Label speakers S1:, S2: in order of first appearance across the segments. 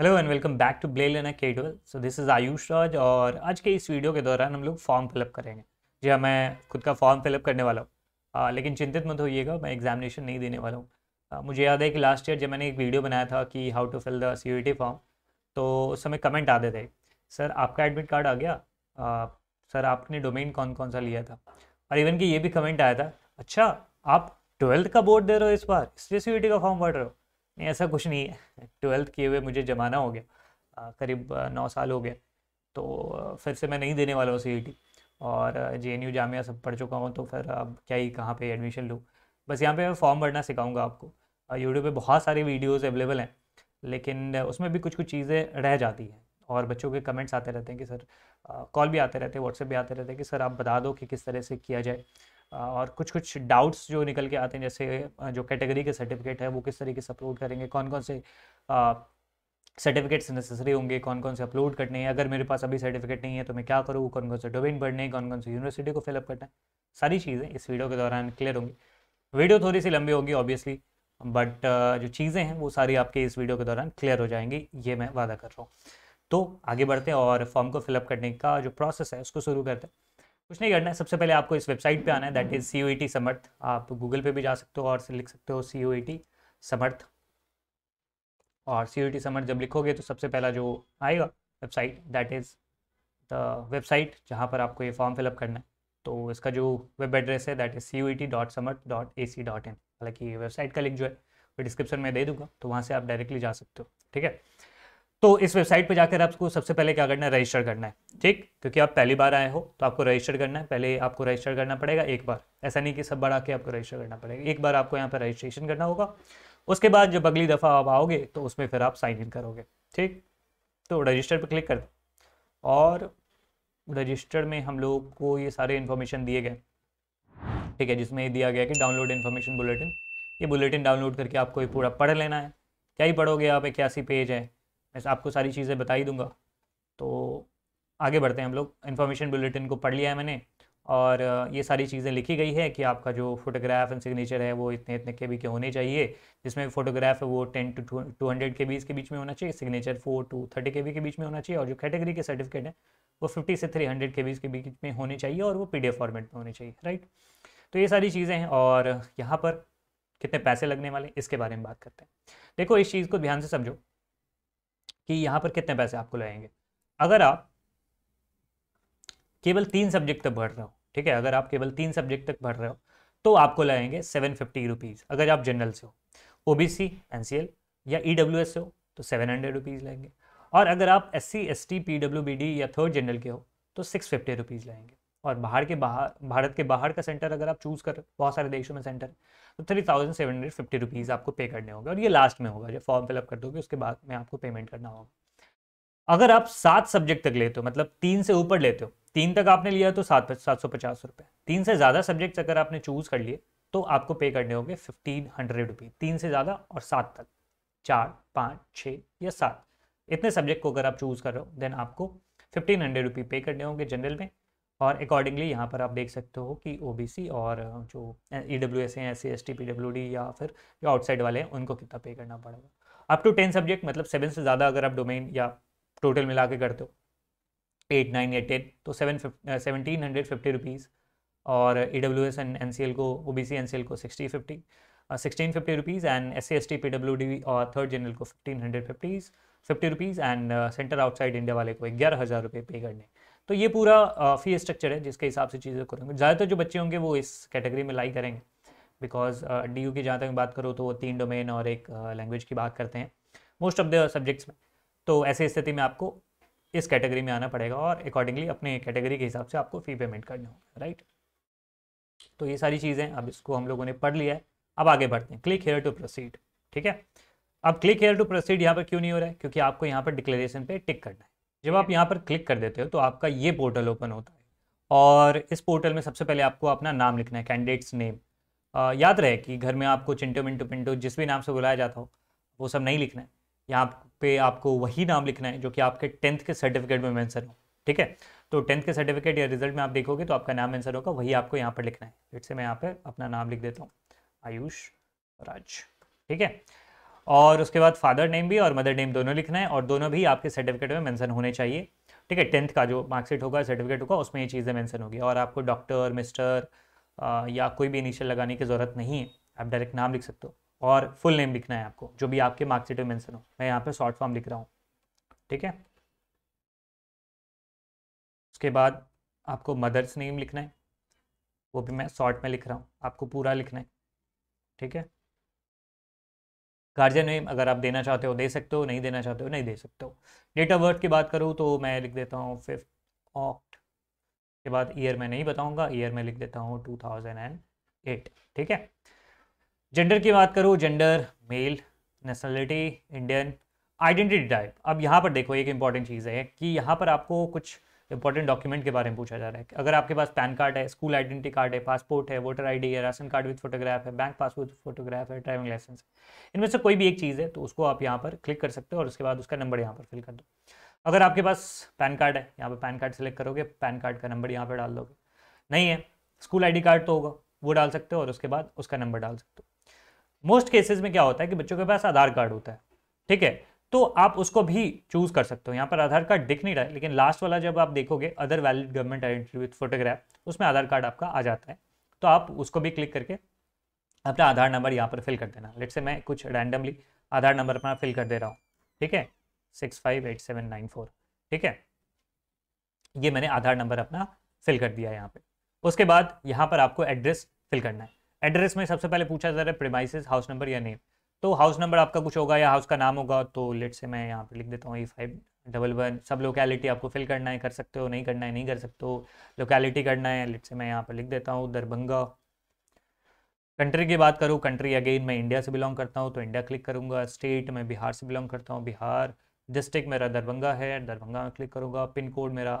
S1: Hello and welcome back to ब्ले लेना के ट्वेल so this is Ayush Raj और आज के इस वीडियो के दौरान हम लोग फॉर्म फिलअप करेंगे जी हाँ मैं खुद का फॉर्म फिलअप करने वाला हूँ लेकिन चिंतित मत होइएगा मैं एग्जामिनेशन नहीं देने वाला हूँ मुझे याद है कि लास्ट ईयर जब मैंने एक वीडियो बनाया था कि how to fill the C T form तो उस समय कमेंट आते थे सर आपका एडमिट कार्ड आ गया आ, सर आपने डोमेन कौन कौन सा लिया था और इवन कि ये भी कमेंट आया था अच्छा आप ट्वेल्थ का बोर्ड दे रहे हो इस बार इसलिए सी का फॉर्म भर रहे हो नहीं ऐसा कुछ नहीं है ट्वेल्थ किए हुए मुझे जमाना हो गया करीब नौ साल हो गया तो फिर से मैं नहीं देने वाला हूँ सी e और जे एन जामिया सब पढ़ चुका हूँ तो फिर अब क्या ही कहाँ पे एडमिशन लूँ बस यहाँ पे मैं फॉर्म भरना सिखाऊंगा आपको यूट्यूब पे बहुत सारे वीडियोस अवेलेबल हैं लेकिन उसमें भी कुछ कुछ चीज़ें रह जाती हैं और बच्चों के कमेंट्स आते रहते हैं कि सर कॉल भी आते रहते हैं व्हाट्सएप भी आते रहते हैं कि सर आप बता दो कि किस तरह से किया जाए और कुछ कुछ डाउट्स जो निकल के आते हैं जैसे जो कैटेगरी के सर्टिफिकेट है वो किस तरीके से अपलोड करेंगे कौन कौन से सर्टिफिकेट्स नेसेसरी होंगे कौन कौन से अपलोड करने हैं अगर मेरे पास अभी सर्टिफिकेट नहीं है तो मैं क्या करूँ कौन कौन से डोमेन भरने हैं कौन कौन से यूनिवर्सिटी को फिलअप करना है सारी चीज़ें इस वीडियो के दौरान क्लियर होंगी वीडियो थोड़ी सी लंबी होगी ऑब्वियसली बट जो चीज़ें हैं वो सारी आपके इस वीडियो के दौरान क्लियर हो जाएंगी ये मैं वादा कर रहा हूँ तो आगे बढ़ते हैं और फॉर्म को फिलअप करने का जो प्रोसेस है उसको शुरू करते हैं कुछ नहीं करना है सबसे पहले आपको इस वेबसाइट पे आना है that is C O T Samarth आप गूगल पे भी जा सकते हो और से लिख सकते हो सी ओ टी समर्थ और सी ओ टी समर्थ जब लिखोगे तो सबसे पहला जो आएगा website that is the website जहाँ पर आपको ये फॉर्म फिलअप करना है तो इसका जो वेब एड्रेस है that is C O T dot Samarth dot A C dot in हालाँकि वेबसाइट का लिंक जो है वो डिस्क्रिप्शन में दे दूंगा तो वहाँ से आप डायरेक्टली जा सकते हो ठीक है तो इस वेबसाइट पे जाकर आपको सबसे पहले क्या करना है रजिस्टर करना है ठीक क्योंकि आप पहली बार आए हो तो आपको रजिस्टर करना है पहले आपको रजिस्टर करना पड़ेगा एक बार ऐसा नहीं कि सब बार आके आपको रजिस्टर करना पड़ेगा एक बार आपको यहाँ पर रजिस्ट्रेशन करना होगा उसके बाद जब अगली दफ़ा आप आओगे तो उसमें फिर आप साइन इन करोगे ठीक तो रजिस्टर पर क्लिक कर दो और रजिस्टर में हम लोग को ये सारे इन्फॉर्मेशन दिए गए ठीक है जिसमें दिया गया कि डाउनलोड इन्फॉर्मेशन बुलेटिन ये बुलेटिन डाउनलोड करके आपको ये पूरा पढ़ लेना है क्या ही पढ़ोगे आप इक्यासी पेज है वैसे आपको सारी चीज़ें बता ही दूंगा तो आगे बढ़ते हैं हम लोग इन्फॉर्मेशन बुलेटिन को पढ़ लिया है मैंने और ये सारी चीज़ें लिखी गई है कि आपका जो फोटोग्राफ एंड सिग्नेचर है वो इतने इतने के बी के होने चाहिए जिसमें फोटोग्राफ है वो टेन टू टू हंड्रेड के बीस के बीच में होना चाहिए signature four to thirty K B के बीच में होना चाहिए और जो कैटेगरी के सर्टिफिकेट हैं वो फिफ्टी से थ्री हंड्रेड के बीस के बीच में होने चाहिए और वो पी फॉर्मेट में होने चाहिए राइट तो ये सारी चीज़ें हैं और यहाँ पर कितने पैसे लगने वाले इसके बारे में बात करते हैं देखो इस चीज़ को ध्यान से समझो कि यहाँ पर कितने पैसे आपको लगेंगे अगर आप केवल तीन सब्जेक्ट तक भर रहे हो ठीक है अगर आप केवल तीन सब्जेक्ट तक भर रहे हो तो आपको लगेंगे सेवन फिफ्टी रुपीज़ अगर आप जनरल से हो O B C N C L या ई डब्ल्यू एस से हो तो सेवन हंड्रेड रुपीज़ लगेंगे और अगर आप S C S T P W B D या थर्ड जनरल के हो तो सिक्स फिफ्टी रुपीज़ लगेंगे और बाहर के बाहर भारत के बाहर का सेंटर अगर आप चूज़ कर बहुत सारे देशों में सेंटर तो three thousand seven hundred fifty rupees आपको पे करने होंगे और ये लास्ट में होगा जब फॉर्म फिलअप कर दोगे उसके बाद में आपको पेमेंट करना होगा अगर आप सात सब्जेक्ट तक लेते हो मतलब तीन से ऊपर लेते हो तीन तक आपने लिया तो सात सात सौ पचास रुपये तीन से ज़्यादा सब्जेक्ट अगर आपने चूज़ कर लिए तो आपको पे करने होंगे फिफ्टीन हंड्रेड रुपीज़ तीन से ज़्यादा और सात तक चार पाँच छः या सात इतने सब्जेक्ट को अगर आप चूज़ कर रहे हो देन आपको फिफ्टीन हंड्रेड रुपी पे करने होंगे जनरल में और अकॉर्डिंगली यहाँ पर आप देख सकते हो कि ओ और जो ई डब्ल्यू एस हैं S C S T P W D या फिर जो आउटसाइड वाले हैं उनको कितना पे करना पड़ेगा अप टू टेन सब्जेक्ट मतलब सेवन से ज़्यादा अगर आप डोमेन या टोटल मिला के करते हो एट नाइन या टेन तो seven seventeen hundred fifty rupees और E W S and N C L को O B C N C L को sixty fifty sixteen fifty rupees and S C S T P W D और third general को fifteen hundred fifties fifty rupees and centre outside India वाले को ग्यारह हज़ार रुपये पे करने तो ये पूरा फी स्ट्रक्चर है जिसके हिसाब से चीज़ें करेंगे ज़्यादातर जो बच्चे होंगे वो इस कैटेगरी में लाई करेंगे बिकॉज डी यू की जहाँ तक बात करो तो वो तीन डोमेन और एक लैंग्वेज की बात करते हैं मोस्ट ऑफ द सब्जेक्ट्स में तो ऐसी स्थिति में आपको इस कैटेगरी में आना पड़ेगा और अकॉर्डिंगली अपने कैटेगरी के हिसाब से आपको फ़ी पेमेंट करनी होगी राइट तो ये सारी चीज़ें अब इसको हम लोगों ने पढ़ लिया है अब आगे बढ़ते हैं क्लिक हेयर टू प्रोसीड ठीक है अब क्लिक हेयर टू प्रोसीड यहाँ पर क्यों नहीं हो रहा है क्योंकि आपको यहाँ पर डिक्लेरेशन पे टिक करना है जब आप यहाँ पर क्लिक कर देते हो तो आपका ये पोर्टल ओपन होता है और इस पोर्टल में सबसे पहले आपको अपना नाम लिखना है कैंडिडेट्स नेम याद रहे कि घर में आपको चिंटो मिंटो पिंटो जिस भी नाम से बुलाया जाता हो वो सब नहीं लिखना है यहाँ पे आपको वही नाम लिखना है जो कि आपके टेंथ के सर्टिफिकेट में मैंसन हो ठीक है तो टेंथ के सर्टिफिकेट या रिजल्ट में आप देखोगे तो आपका नाम आंसर होगा वही आपको यहाँ पर लिखना है फिर से मैं यहाँ पर अपना नाम लिख देता हूँ आयुष राज ठीक है और उसके बाद फादर नेम भी और मदर नेम दोनों लिखना है और दोनों भी आपके सर्टिफिकेट में मेंशन होने चाहिए ठीक है टेंथ का जो मार्कशीट होगा सर्टिफिकेट होगा उसमें ये चीज़ें मेंशन होगी और आपको डॉक्टर मिस्टर या कोई भी इनिशियल लगाने की ज़रूरत नहीं है आप डायरेक्ट नाम लिख सकते हो और फुल नेम लिखना है आपको जो भी आपके मार्कशीट में मैंसन हो मैं यहाँ पर शॉर्ट फॉर्म लिख रहा हूँ ठीक है उसके बाद आपको मदर्स नेम लिखना है वो भी मैं शॉर्ट में लिख रहा हूँ आपको पूरा लिखना है ठीक है गार्जियन नेम अगर आप देना चाहते हो दे सकते हो नहीं देना चाहते हो नहीं दे सकते हो डेट ऑफ बर्थ की बात करूँ तो मैं लिख देता हूँ फिफ्थ ऑक्ट के बाद ईयर मैं नहीं बताऊँगा ईयर मैं लिख देता हूँ टू थाउजेंड एंड एट ठीक है जेंडर की बात करूँ gender male nationality Indian identity type अब यहाँ पर देखो एक इंपॉर्टेंट चीज़ है कि यहाँ पर आपको कुछ इंपॉर्टेंट डॉक्यूमेंट के बारे में पूछा जा रहा है अगर आपके पास पैन कार्ड है स्कूल आइडेंटिटी कार्ड है पासपोर्ट है वोटर आईडी है राशन कार्ड विद फोटोग्राफ है बैंक पासपोर्ट फोटोग्राफ है ड्राइविंग लाइसेंस इनमें से कोई भी एक चीज़ है तो उसको आप यहाँ पर क्लिक कर सकते हो और उसके बाद उसका नंबर यहाँ पर फिल कर दो अगर आपके पास पैन कार्ड है यहाँ पर पैन कार्ड सेलेक्ट करोगे पैन कार्ड का नंबर यहाँ पर डाल दोगे नहीं है स्कूल आई कार्ड तो होगा वो डाल सकते हो और उसके बाद उसका नंबर डाल सकते हो मोस्ट केसेज में क्या होता है कि बच्चों के पास आधार कार्ड होता है ठीक है तो आप उसको भी चूज कर सकते हो यहाँ पर आधार कार्ड दिख नहीं रहा है लेकिन लास्ट वाला जब आप देखोगे other valid government identity with photograph उसमें आधार कार्ड आपका आ जाता है तो आप उसको भी क्लिक करके अपना आधार नंबर यहाँ पर फिल कर देना लेट से मैं कुछ रैंडमली आधार नंबर अपना फिल कर दे रहा हूँ ठीक है six five eight seven nine four ठीक है ये मैंने आधार नंबर अपना फिल कर दिया यहाँ पे उसके बाद यहाँ पर आपको एड्रेस फिल करना है एड्रेस में सबसे पहले पूछा जा रहा है प्रेमाइसिस हाउस नंबर या नेम तो हाउस नंबर आपका कुछ होगा या हाउस का नाम होगा तो लेट से मैं यहाँ पर लिख देता हूँ E five double one sub locality आपको फिल करना है कर सकते हो नहीं करना है नहीं कर सकते हो लोकेलिटी करना है लेट से मैं यहाँ पर लिख देता हूँ दरभंगा कंट्री की बात करूँ कंट्री अगेन मैं इंडिया से बिलोंग करता हूँ तो इंडिया क्लिक करूँगा स्टेट मैं बिहार से बिलोंग करता हूँ बिहार डिस्ट्रिक्ट मेरा दरभंगा है दरभंगा में क्लिक करूँगा पिन कोड मेरा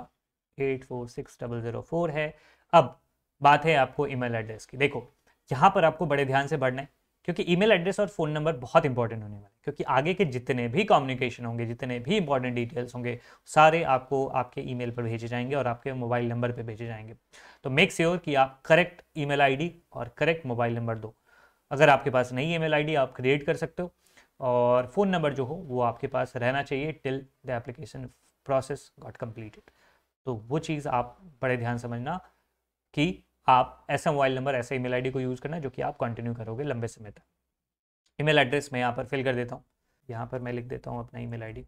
S1: eight four six double zero four है अब बात है आपको ईमेल एड्रेस की देखो यहाँ पर आपको बड़े ध्यान से बढ़ना है क्योंकि ईमेल एड्रेस और फ़ोन नंबर बहुत इंपॉर्टेंट होने वाले क्योंकि आगे के जितने भी कम्युनिकेशन होंगे जितने भी इंपॉर्टेंट डिटेल्स होंगे सारे आपको आपके ईमेल पर भेजे जाएंगे और आपके मोबाइल नंबर पर भेजे जाएंगे तो मेक श्योर की कि आप करेक्ट ईमेल आईडी और करेक्ट मोबाइल नंबर दो अगर आपके पास नई ईमेल आईडी आप क्रिएट कर सकते हो और फ़ोन नंबर जो हो वो आपके पास रहना चाहिए till the application process got completed तो वो चीज़ आप बड़े ध्यान समझना कि आप ऐसा मोबाइल नंबर ऐसा ईमेल आईडी को यूज़ करना जो कि आप कंटिन्यू करोगे लंबे समय तक ईमेल एड्रेस मैं यहाँ पर फिल कर देता हूँ यहाँ पर मैं लिख देता हूँ अपना ईमेल आईडी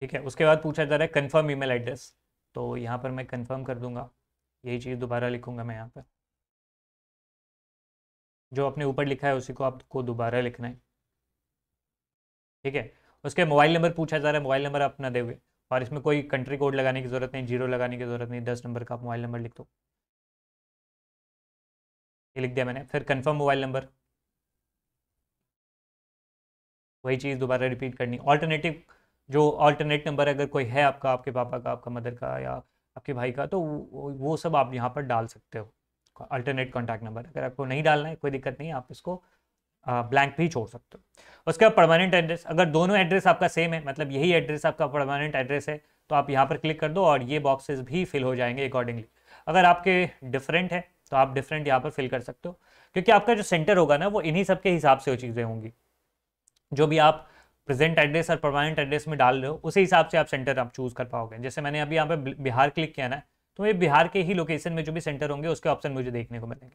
S1: ठीक है उसके बाद पूछा जा रहा है कन्फर्म ईमेल एड्रेस तो यहाँ पर मैं कन्फर्म कर दूंगा यही चीज़ दोबारा लिखूंगा मैं यहाँ पर जो अपने ऊपर लिखा है उसी को आपको दोबारा लिखना है ठीक है उसके मोबाइल नंबर पूछा जा रहा है मोबाइल नंबर अपना दे और इसमें कोई कंट्री कोड लगाने की ज़रूरत नहीं जीरो लगाने की ज़रूरत नहीं दस नंबर का मोबाइल नंबर लिख दो ये लिख दिया मैंने फिर कंफर्म मोबाइल नंबर वही चीज़ दोबारा रिपीट करनी ऑल्टरनेटिव जो ऑल्टरनेट नंबर अगर कोई है आपका आपके पापा का आपका मदर का या आपके भाई का तो वो सब आप यहाँ पर डाल सकते हो अल्टरनेट कॉन्टैक्ट नंबर अगर आपको नहीं डालना है कोई दिक्कत नहीं आप इसको ब्लैंक भी छोड़ सकते हो उसके बाद परमानेंट एड्रेस अगर दोनों एड्रेस आपका सेम है मतलब यही एड्रेस आपका परमानेंट एड्रेस है तो आप यहाँ पर क्लिक कर दो और ये बॉक्सेस भी फिल हो जाएंगे अकॉर्डिंगली अगर आपके डिफरेंट है तो आप डिफरेंट यहाँ पर फिल कर सकते हो क्योंकि आपका जो सेंटर होगा ना वो इन्हीं सब के हिसाब से वो चीज़ें होंगी जो भी आप प्रेजेंट एड्रेस और परमानेंट एड्रेस में डाल रहे हो उसी हिसाब से आप सेंटर आप चूज़ कर पाओगे जैसे मैंने अभी यहाँ पर बिहार क्लिक किया ना तो ये बिहार के ही लोकेशन में जो भी सेंटर होंगे उसके ऑप्शन मुझे देखने को मिलेंगे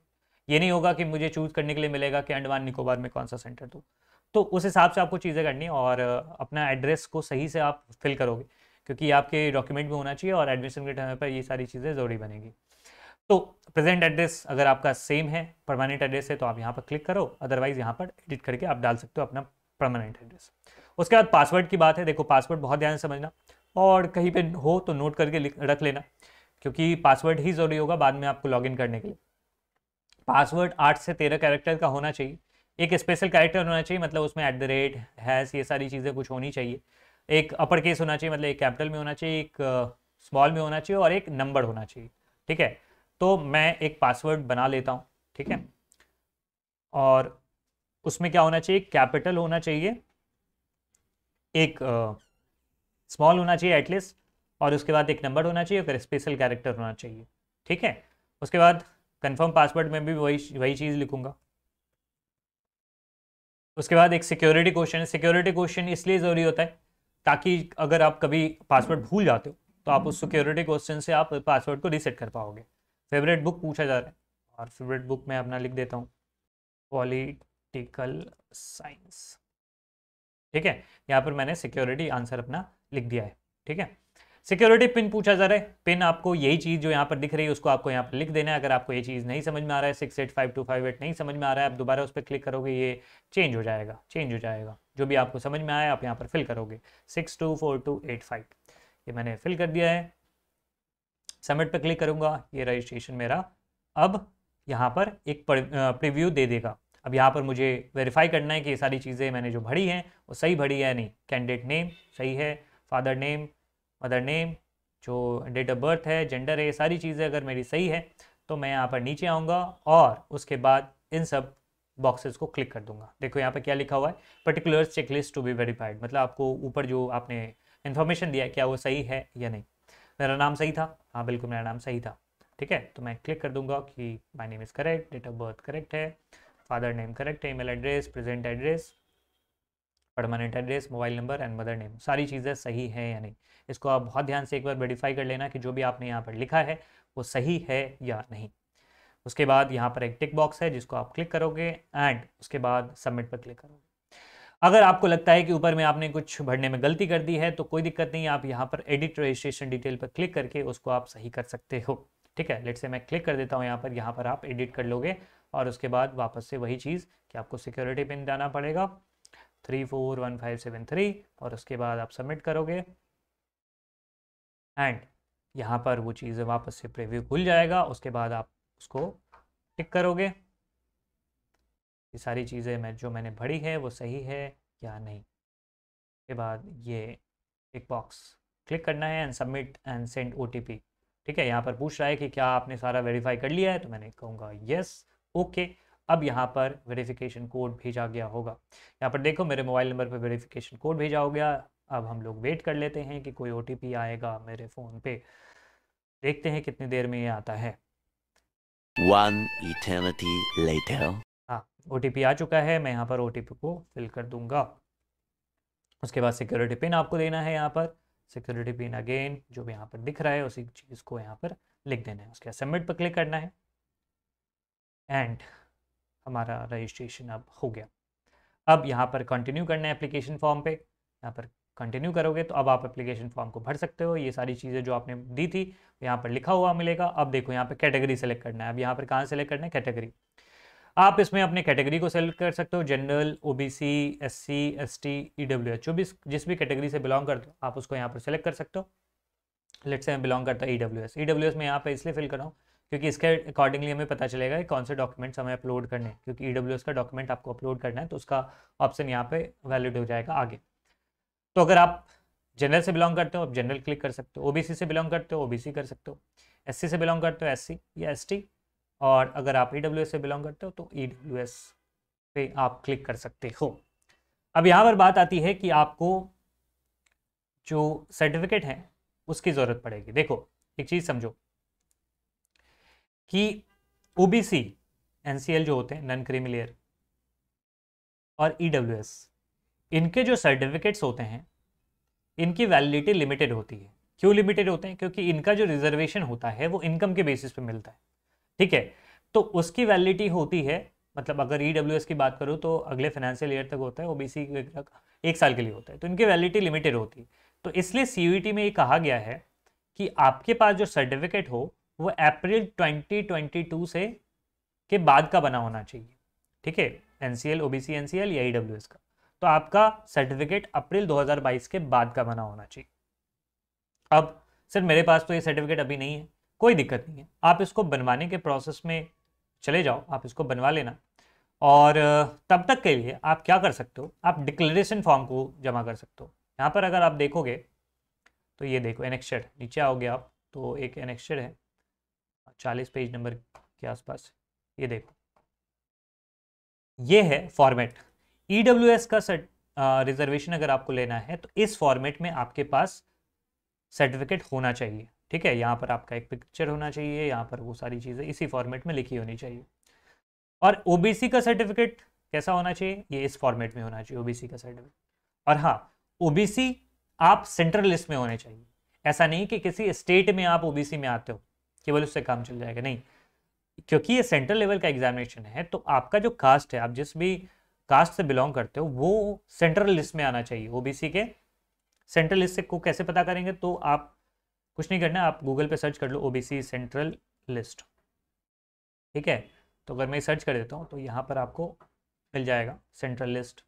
S1: ये नहीं होगा कि मुझे चूज़ करने के लिए मिलेगा कि अंडमान निकोबार में कौन सा सेंटर दूँ तो उस हिसाब से आपको चीज़ें करनी और अपना एड्रेस को सही से आप फिल करोगे क्योंकि आपके डॉक्यूमेंट भी होना चाहिए और एडमिशन के टाइम पर ये सारी चीज़ें ज़रूरी बनेगी तो प्रेजेंट एड्रेस अगर आपका सेम है परमानेंट एड्रेस है तो आप यहाँ पर क्लिक करो अदरवाइज़ यहाँ पर एडिट करके आप डाल सकते हो अपना परमानेंट एड्रेस उसके बाद पासवर्ड की बात है देखो पासवर्ड बहुत ध्यान से समझना और कहीं पे हो तो नोट करके रख लेना क्योंकि पासवर्ड ही ज़रूरी होगा बाद में आपको लॉगिन करने के लिए पासवर्ड आठ से तेरह कैरेक्टर का होना चाहिए एक स्पेशल कैरेक्टर होना चाहिए मतलब उसमें एट द रेट हैज़ ये सारी चीज़ें कुछ होनी चाहिए एक अपर केस होना चाहिए मतलब एक कैपिटल में होना चाहिए एक स्मॉल uh, में होना चाहिए और एक नंबर होना चाहिए ठीक है तो मैं एक पासवर्ड बना लेता हूँ ठीक है और उसमें क्या होना चाहिए कैपिटल होना चाहिए एक स्मॉल uh, होना चाहिए एटलीस्ट और उसके बाद एक नंबर होना चाहिए और स्पेशल कैरेक्टर होना चाहिए ठीक है उसके बाद कंफर्म पासवर्ड में भी वही वही चीज़ लिखूंगा उसके बाद एक सिक्योरिटी क्वेश्चन है सिक्योरिटी क्वेश्चन इसलिए ज़रूरी होता है ताकि अगर आप कभी पासवर्ड भूल जाते हो तो आप उस सिक्योरिटी क्वेश्चन से आप पासवर्ड को रीसेट कर पाओगे फेवरेट बुक पूछा जा रहा है और फेवरेट बुक मैं अपना लिख देता हूँ पॉलिटिकल साइंस ठीक है यहाँ पर मैंने सिक्योरिटी आंसर अपना लिख दिया है ठीक है सिक्योरिटी पिन पूछा जा रहा है पिन आपको यही चीज़ जो यहाँ पर दिख रही है उसको आपको यहाँ पर लिख देना है अगर आपको ये चीज़ नहीं समझ में आ रहा है six eight five two five eight नहीं समझ में आ रहा है आप दोबारा उस पर क्लिक करोगे ये चेंज हो जाएगा चेंज हो जाएगा जो भी आपको समझ में आया आप यहाँ पर फिल करोगे six two four two eight five ये मैंने फिल कर दिया है सबमिट पर क्लिक करूंगा ये रजिस्ट्रेशन मेरा अब यहाँ पर एक प्रिव्यू दे देगा अब यहाँ पर मुझे वेरीफाई करना है कि ये सारी चीज़ें मैंने जो भरी हैं वो सही भरी है नहीं कैंडिडेट नेम सही है फादर नेम मदर नेम जो डेट ऑफ बर्थ है जेंडर है ये सारी चीज़ें अगर मेरी सही है तो मैं यहाँ पर नीचे आऊँगा और उसके बाद इन सब बॉक्सेस को क्लिक कर दूंगा देखो यहाँ पर क्या लिखा हुआ है particular checklist to be verified मतलब आपको ऊपर जो आपने इन्फॉर्मेशन दिया है क्या वो सही है या नहीं मेरा नाम सही था हाँ बिल्कुल मेरा नाम सही था ठीक है तो मैं क्लिक कर दूंगा कि my name is correct date of birth correct है फादर नेम करेक्ट है E address present address permanent address mobile number and mother name सारी चीज़ें सही हैं या नहीं इसको आप बहुत ध्यान से एक बार वेरीफाई कर लेना कि जो भी आपने यहाँ पर लिखा है वो सही है या नहीं उसके बाद यहाँ पर एक टिक बॉक्स है जिसको आप क्लिक करोगे एंड उसके बाद सबमिट पर क्लिक करोगे अगर आपको लगता है कि ऊपर में आपने कुछ भरने में गलती कर दी है तो कोई दिक्कत नहीं आप यहाँ पर एडिट रजिस्ट्रेशन डिटेल पर क्लिक करके उसको आप सही कर सकते हो ठीक है लेट से मैं क्लिक कर देता हूँ यहाँ पर यहाँ पर आप एडिट कर लोगे और उसके बाद वापस से वही चीज़ कि आपको सिक्योरिटी पिन जाना पड़ेगा three four one five seven three और उसके बाद आप सबमिट करोगे एंड यहाँ पर वो चीज़ वापस से प्रीव्यू खुल जाएगा उसके बाद आप उसको टिक करोगे ये सारी चीज़ें मैं जो मैंने भरी है वो सही है या नहीं उसके बाद ये एक बॉक्स क्लिक करना है and submit and send O ठीक है यहाँ पर पूछ रहा है कि क्या आपने सारा वेरीफाई कर लिया है तो मैंने कहूँगा येस ओके अब यहाँ पर वेरिफिकेशन कोड भेजा गया होगा यहाँ पर देखो मेरे मोबाइल नंबर पर वेरिफिकेशन कोड भेजा हो गया अब हम लोग वेट कर लेते हैं कि कोई ओ आएगा मेरे फ़ोन पे देखते हैं कितनी देर में ये आता है One eternity later. हाँ ओ आ चुका है मैं यहाँ पर ओ को फिल कर दूंगा उसके बाद सिक्योरिटी पिन आपको देना है यहाँ पर सिक्योरिटी पिन अगेन जो भी यहाँ पर दिख रहा है उसी चीज़ को यहाँ पर लिख देना है उसके बाद सबमिट पर क्लिक करना है एंड हमारा रजिस्ट्रेशन अब हो गया अब यहाँ पर कंटिन्यू करना है एप्लीकेशन फॉर्म पे यहाँ पर कंटिन्यू करोगे तो अब आप एप्लीकेशन फॉर्म को भर सकते हो ये सारी चीज़ें जो आपने दी थी यहाँ पर लिखा हुआ मिलेगा अब देखो यहाँ पर कैटेगरी सेलेक्ट करना है अब यहाँ पर कहाँ सेलेक्ट करना है कैटेगरी आप इसमें अपने कैटेगरी को सेलेक्ट कर सकते हो general O B C C S S T E W H जो भी जिस भी कैटेगरी से बिलोंग करते हो आप उसको यहाँ पर सेलेक्ट कर सकते हो लेट से मैं बिलोंग करता हूँ E W S E W S मैं यहाँ पर इसलिए फिल कर रहा हूँ क्योंकि इसके अकॉर्डिंगली हमें पता चलेगा कि कौन से डॉक्यूमेंट्स हमें अपलोड करने हैं क्योंकि ई e का डॉक्यूमेंट आपको अपलोड करना है तो उसका ऑप्शन यहाँ पे वैलिड हो जाएगा आगे तो अगर आप जनरल से बिलोंग करते हो आप जनरल क्लिक कर सकते हो ओबीसी से बिलोंग करते हो ओबीसी कर सकते हो एससी से बिलोंग करते हो एससी या एसटी और अगर आप ई e से बिलोंग करते हो तो ई e पे आप क्लिक कर सकते हो अब यहाँ पर बात आती है कि आपको जो सर्टिफिकेट है उसकी ज़रूरत पड़ेगी देखो एक चीज़ समझो कि ओबीसी एनसीएल जो होते हैं नन क्रीमिलेयर और ईडब्ल्यूएस e इनके जो सर्टिफिकेट्स होते हैं इनकी वैलिडिटी लिमिटेड होती है क्यों लिमिटेड होते हैं क्योंकि इनका जो रिजर्वेशन होता है वो इनकम के बेसिस पे मिलता है ठीक है तो उसकी वैलिडिटी होती है मतलब अगर ई e की बात करूँ तो अगले फाइनेंशियल ईयर तक होता है ओ तक एक साल के लिए होता है तो इनकी वैलिडिटी लिमिटेड होती है तो इसलिए सी e में ये कहा गया है कि आपके पास जो सर्टिफिकेट हो वो अप्रैल 2022 से के बाद का बना होना चाहिए ठीक है N C L O B C N C L या ई डब्ल्यू एस का तो आपका सर्टिफिकेट अप्रैल 2022 के बाद का बना होना चाहिए अब सर मेरे पास तो ये सर्टिफिकेट अभी नहीं है कोई दिक्कत नहीं है आप इसको बनवाने के प्रोसेस में चले जाओ आप इसको बनवा लेना और तब तक के लिए आप क्या कर सकते हो आप डिक्लेरेशन फॉर्म को जमा कर सकते हो यहाँ पर अगर आप देखोगे तो ये देखो एनेक्शर e नीचे आओगे आप तो एक एनेक्शर e है चालीस पेज नंबर के आसपास ये देखो ये है फॉर्मेट ई e का रिजर्वेशन अगर आपको लेना है तो इस फॉर्मेट में आपके पास सर्टिफिकेट होना चाहिए ठीक है यहाँ पर आपका एक पिक्चर होना चाहिए यहाँ पर वो सारी चीज़ें इसी फॉर्मेट में लिखी होनी चाहिए और ओबीसी का सर्टिफिकेट कैसा होना चाहिए ये इस फॉर्मेट में होना चाहिए ओबीसी का सर्टिफिकेट और हाँ ओबीसी आप सेंट्रल लिस्ट में होने चाहिए ऐसा नहीं कि किसी स्टेट में आप ओबीसी में आते हो केवल उससे काम चल जाएगा नहीं क्योंकि ये सेंट्रल लेवल का एग्जामिनेशन है तो आपका जो कास्ट है आप जिस भी कास्ट से बिलोंग करते हो वो सेंट्रल लिस्ट में आना चाहिए ओबीसी के सेंट्रल लिस्ट से को कैसे पता करेंगे तो आप कुछ नहीं करना आप गूगल पे सर्च कर लो ओबीसी सेंट्रल लिस्ट ठीक है तो अगर मैं सर्च कर देता हूँ तो यहाँ पर आपको मिल जाएगा सेंट्रल लिस्ट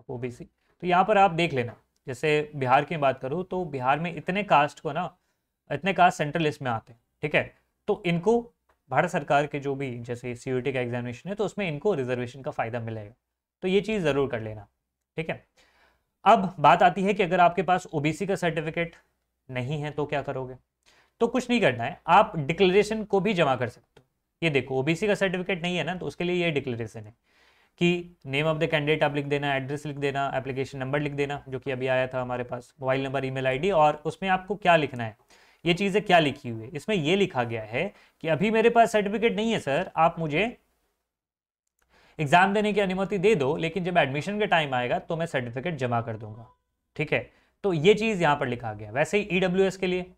S1: ऑफ ओबीसी तो यहाँ पर आप देख लेना जैसे बिहार की बात करूँ तो बिहार में इतने कास्ट को ना इतने कास्ट सेंट्रल लिस्ट में आते हैं ठीक है तो इनको भारत सरकार के जो भी जैसे सी का एग्जामिनेशन है तो उसमें इनको रिजर्वेशन का फ़ायदा मिलेगा तो ये चीज़ ज़रूर कर लेना ठीक है अब बात आती है कि अगर आपके पास ओबीसी का सर्टिफिकेट नहीं है तो क्या करोगे तो कुछ नहीं करना है आप डिक्लेरेशन को भी जमा कर सकते हो ये देखो ओबीसी का सर्टिफिकेट नहीं है ना तो उसके लिए ये डिक्लेरेशन है कि नेम ऑफ द कैंडिडेट आप लिख देना एड्रेस लिख देना एप्लीकेशन नंबर लिख देना जो कि अभी आया था हमारे पास मोबाइल नंबर ईमेल आईडी और उसमें आपको क्या लिखना है ये चीज़ें क्या लिखी हुई है इसमें यह लिखा गया है कि अभी मेरे पास सर्टिफिकेट नहीं है सर आप मुझे एग्जाम देने की अनुमति दे दो लेकिन जब एडमिशन का टाइम आएगा तो मैं सर्टिफिकेट जमा कर दूंगा ठीक है तो ये चीज़ यहां पर लिखा गया वैसे ही ईडब्ल्यू e के लिए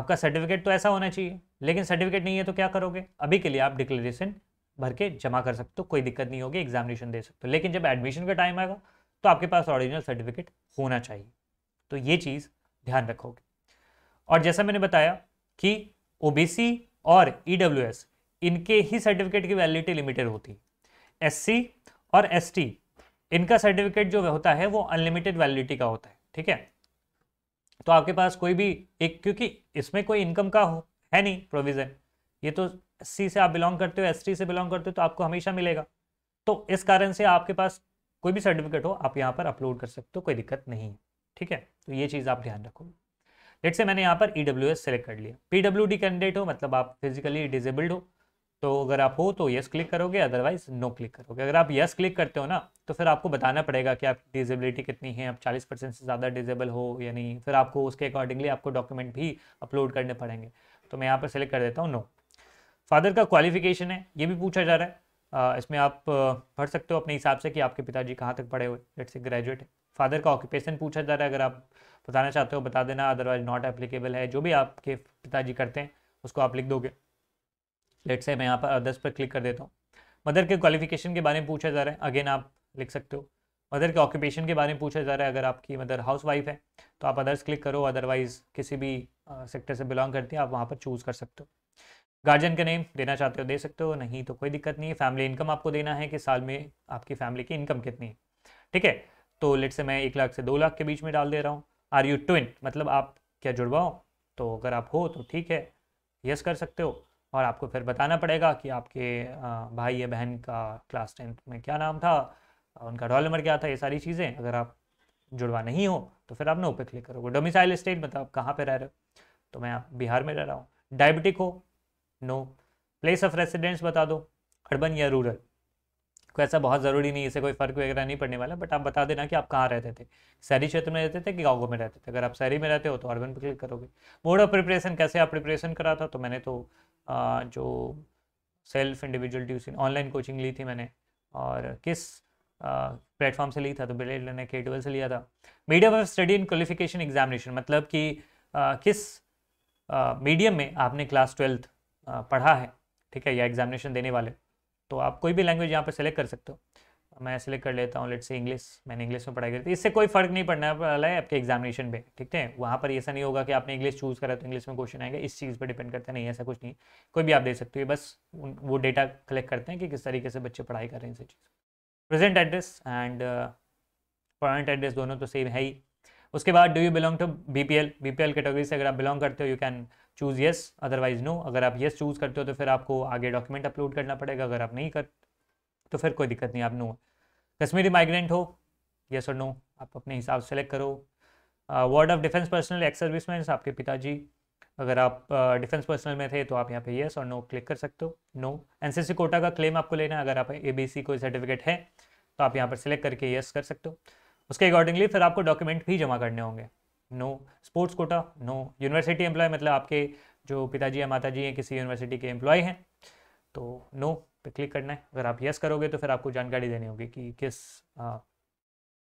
S1: आपका सर्टिफिकेट तो ऐसा होना चाहिए लेकिन सर्टिफिकेट नहीं है तो क्या करोगे अभी के लिए आप डिक्लेरेशन भर के जमा कर सकते हो कोई दिक्कत नहीं होगी एग्जामिनेशन दे सकते हो लेकिन जब एडमिशन का टाइम आएगा तो आपके पास ओरिजिनल सर्टिफिकेट होना चाहिए तो ये चीज़ ध्यान रखोगे और जैसा मैंने बताया कि ओबीसी और ईडब्ल्यूएस e इनके ही सर्टिफिकेट की वैलिडिटी लिमिटेड होती है एससी और एसटी इनका सर्टिफिकेट जो होता है वो अनलिमिटेड वैलिडिटी का होता है ठीक है तो आपके पास कोई भी एक क्योंकि इसमें कोई इनकम का हो है नहीं प्रोविजन ये तो एस से आप बिलोंग करते हो एस से बिलोंग करते हो तो आपको हमेशा मिलेगा तो इस कारण से आपके पास कोई भी सर्टिफिकेट हो आप यहाँ पर अपलोड कर सकते हो कोई दिक्कत नहीं है ठीक है तो ये चीज़ आप ध्यान रखोगे लेट से मैंने यहाँ पर ई डब्ल्यू एस सेलेक्ट कर लिया पी डब्ल्यू डी कैंडिडेट हो मतलब आप फिजिकली डिजेबल्ड हो तो अगर आप हो तो यस क्लिक करोगे अदरवाइज नो क्लिक करोगे अगर आप यस क्लिक करते हो ना तो फिर आपको बताना पड़ेगा कि आपकी डिजेबिलिटी कितनी है आप 40 परसेंट से ज़्यादा डिजेबल हो या नहीं फिर आपको उसके अकॉर्डिंगली आपको डॉक्यूमेंट भी अपलोड करने पड़ेंगे तो मैं यहाँ पर सेलेक्ट कर देता हूँ नो फादर का क्वालिफिकेशन है ये भी पूछा जा रहा है आ, इसमें आप पढ़ सकते हो अपने हिसाब से कि आपके पिताजी कहाँ तक पढ़े हुए लेट्स से ग्रेजुएट है फादर का ऑक्यूपेशन पूछा जा रहा है अगर आप बताना चाहते हो बता देना अदरवाइज नॉट एप्लीकेबल है जो भी आपके पिताजी करते हैं उसको आप लिख दोगे लेट से मैं यहाँ पर अदर्स पर क्लिक कर देता हूँ मदर के क्वालिफिकेशन के बारे में पूछा जा रहा है अगेन आप लिख सकते हो मदर के ऑक्यूपेशन के बारे में पूछा जा रहा है अगर आपकी मदर हाउस वाइफ है तो आप अदर्स क्लिक करो अदरवाइज किसी भी सेक्टर से बिलोंग करती है आप वहाँ पर चूज़ कर सकते हो गार्जियन का नेम देना चाहते हो दे सकते हो नहीं तो कोई दिक्कत नहीं है फैमिली इनकम आपको देना है कि साल में आपकी फैमिली की इनकम कितनी है ठीक है तो लेट से मैं एक लाख से दो लाख के बीच में डाल दे रहा हूँ आर यू ट्विन मतलब आप क्या जुड़वा हो तो अगर आप हो तो ठीक है यस कर सकते हो और आपको फिर बताना पड़ेगा कि आपके भाई या बहन का क्लास टेंथ में क्या नाम था उनका रोल नंबर क्या था ये सारी चीज़ें अगर आप जुड़वा नहीं हो तो फिर आप नो पे क्लिक करोगे डोमिसाइल स्टेट मतलब आप कहाँ पर रह रहे हो तो मैं आप बिहार में रह रहा हूँ डायबिटिक हो नो प्लेस ऑफ रेसिडेंस बता दो अर्बन या रूरल कोई ऐसा बहुत ज़रूरी नहीं इसे कोई फ़र्क वगैरह नहीं पड़ने वाला बट आप बता देना कि आप कहाँ रहते थे शहरी क्षेत्र में रहते थे कि गाँव में रहते थे अगर आप शहरी में रहते हो तो अर्बन पर क्लिक करोगे मोड ऑफ प्रिपरेशन कैसे आप प्रिपरेशन करा था तो मैंने तो जो self individual tuition online coaching ली थी मैंने और किस प्लेटफॉर्म से ली था तो बिल ने के ट्वेल्व से लिया था medium of study in qualification examination मतलब कि किस मीडियम में आपने क्लास ट्वेल्थ पढ़ा है ठीक है या एग्जामिनेशन देने वाले तो आप कोई भी लैंग्वेज यहाँ पर सेलेक्ट कर सकते हो मैं सेलेक्ट कर लेता हूँ लेट से इंग्लिश मैंने इंग्लिश में पढ़ाई करी थी इससे कोई फर्क नहीं पड़ने वाला है आपके एग्जामिनेशन पे ठीक है वहाँ पर ऐसा नहीं होगा कि आपने इंग्लिश चूज़ करा तो इंग्लिश में क्वेश्चन आएंगे इस चीज़ पर डिपेंड करता नहीं ऐसा कुछ नहीं कोई भी आप दे सकते हो बस वो डेटा कलेक्ट करते हैं कि किस तरीके से बच्चे पढ़ाई कर रहे हैं इस चीज़ प्रेजेंट एड्रेस एंड फॉरेंट एड्रेस दोनों तो सेम है ही उसके बाद do you belong to B P L B P L category से अगर आप बिलोंग करते हो you can choose yes otherwise no अगर आप येस चूज़ करते हो तो फिर आपको आगे डॉक्यूमेंट अपलोड करना पड़ेगा अगर आप नहीं कर तो फिर कोई दिक्कत नहीं आप नो कश्मीरी माइग्रेंट हो येस और नो आप अपने हिसाब से सेलेक्ट करो ward of defence personnel ex serviceman आपके पिताजी अगर आप डिफेंस uh, पर्सनल में थे तो आप यहाँ पे येस और नो क्लिक कर सकते हो नो एन कोटा का क्लेम आपको लेना है अगर आप एबीसी कोई सर्टिफिकेट है तो आप यहाँ पर सिलेक्ट करके येस कर सकते हो उसके अकॉर्डिंगली फिर आपको डॉक्यूमेंट भी जमा करने होंगे no sports quota no university employ मतलब आपके जो पिताजी या माता जी हैं किसी यूनिवर्सिटी के एम्प्लॉय हैं तो नो पे क्लिक करना है अगर आप यस करोगे तो फिर आपको जानकारी देनी होगी कि किस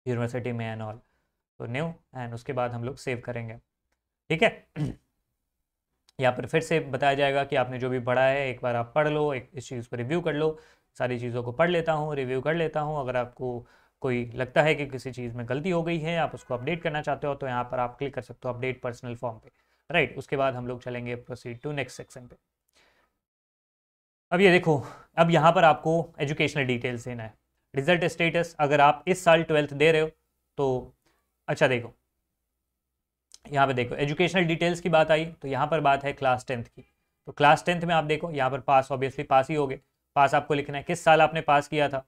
S1: यूनिवर्सिटी में एंड ऑल तो न्यू एंड उसके बाद हम लोग सेव करेंगे ठीक है यहाँ पर फिर से बताया जाएगा कि आपने जो भी पढ़ा है एक बार आप पढ़ लो एक इस चीज़ को रिव्यू कर लो सारी चीज़ों को पढ़ लेता हूँ रिव्यू कर लेता हूँ अगर आपको कोई लगता है कि किसी चीज़ में गलती हो गई है आप उसको अपडेट करना चाहते हो तो यहाँ पर आप क्लिक कर सकते हो अपडेट पर्सनल फॉर्म पे राइट right, उसके बाद हम लोग चलेंगे प्रोसीड टू नेक्स्ट सेक्शन पे अब ये देखो अब यहाँ पर आपको एजुकेशनल डिटेल्स देना है रिजल्ट स्टेटस अगर आप इस साल ट्वेल्थ दे रहे हो तो अच्छा देखो यहाँ पे देखो एजुकेशनल डिटेल्स की बात आई तो यहाँ पर बात है क्लास टेंथ की तो क्लास टेंथ में आप देखो यहाँ पर पास ऑब्वियसली पास ही हो गए पास आपको लिखना है किस साल आपने पास किया था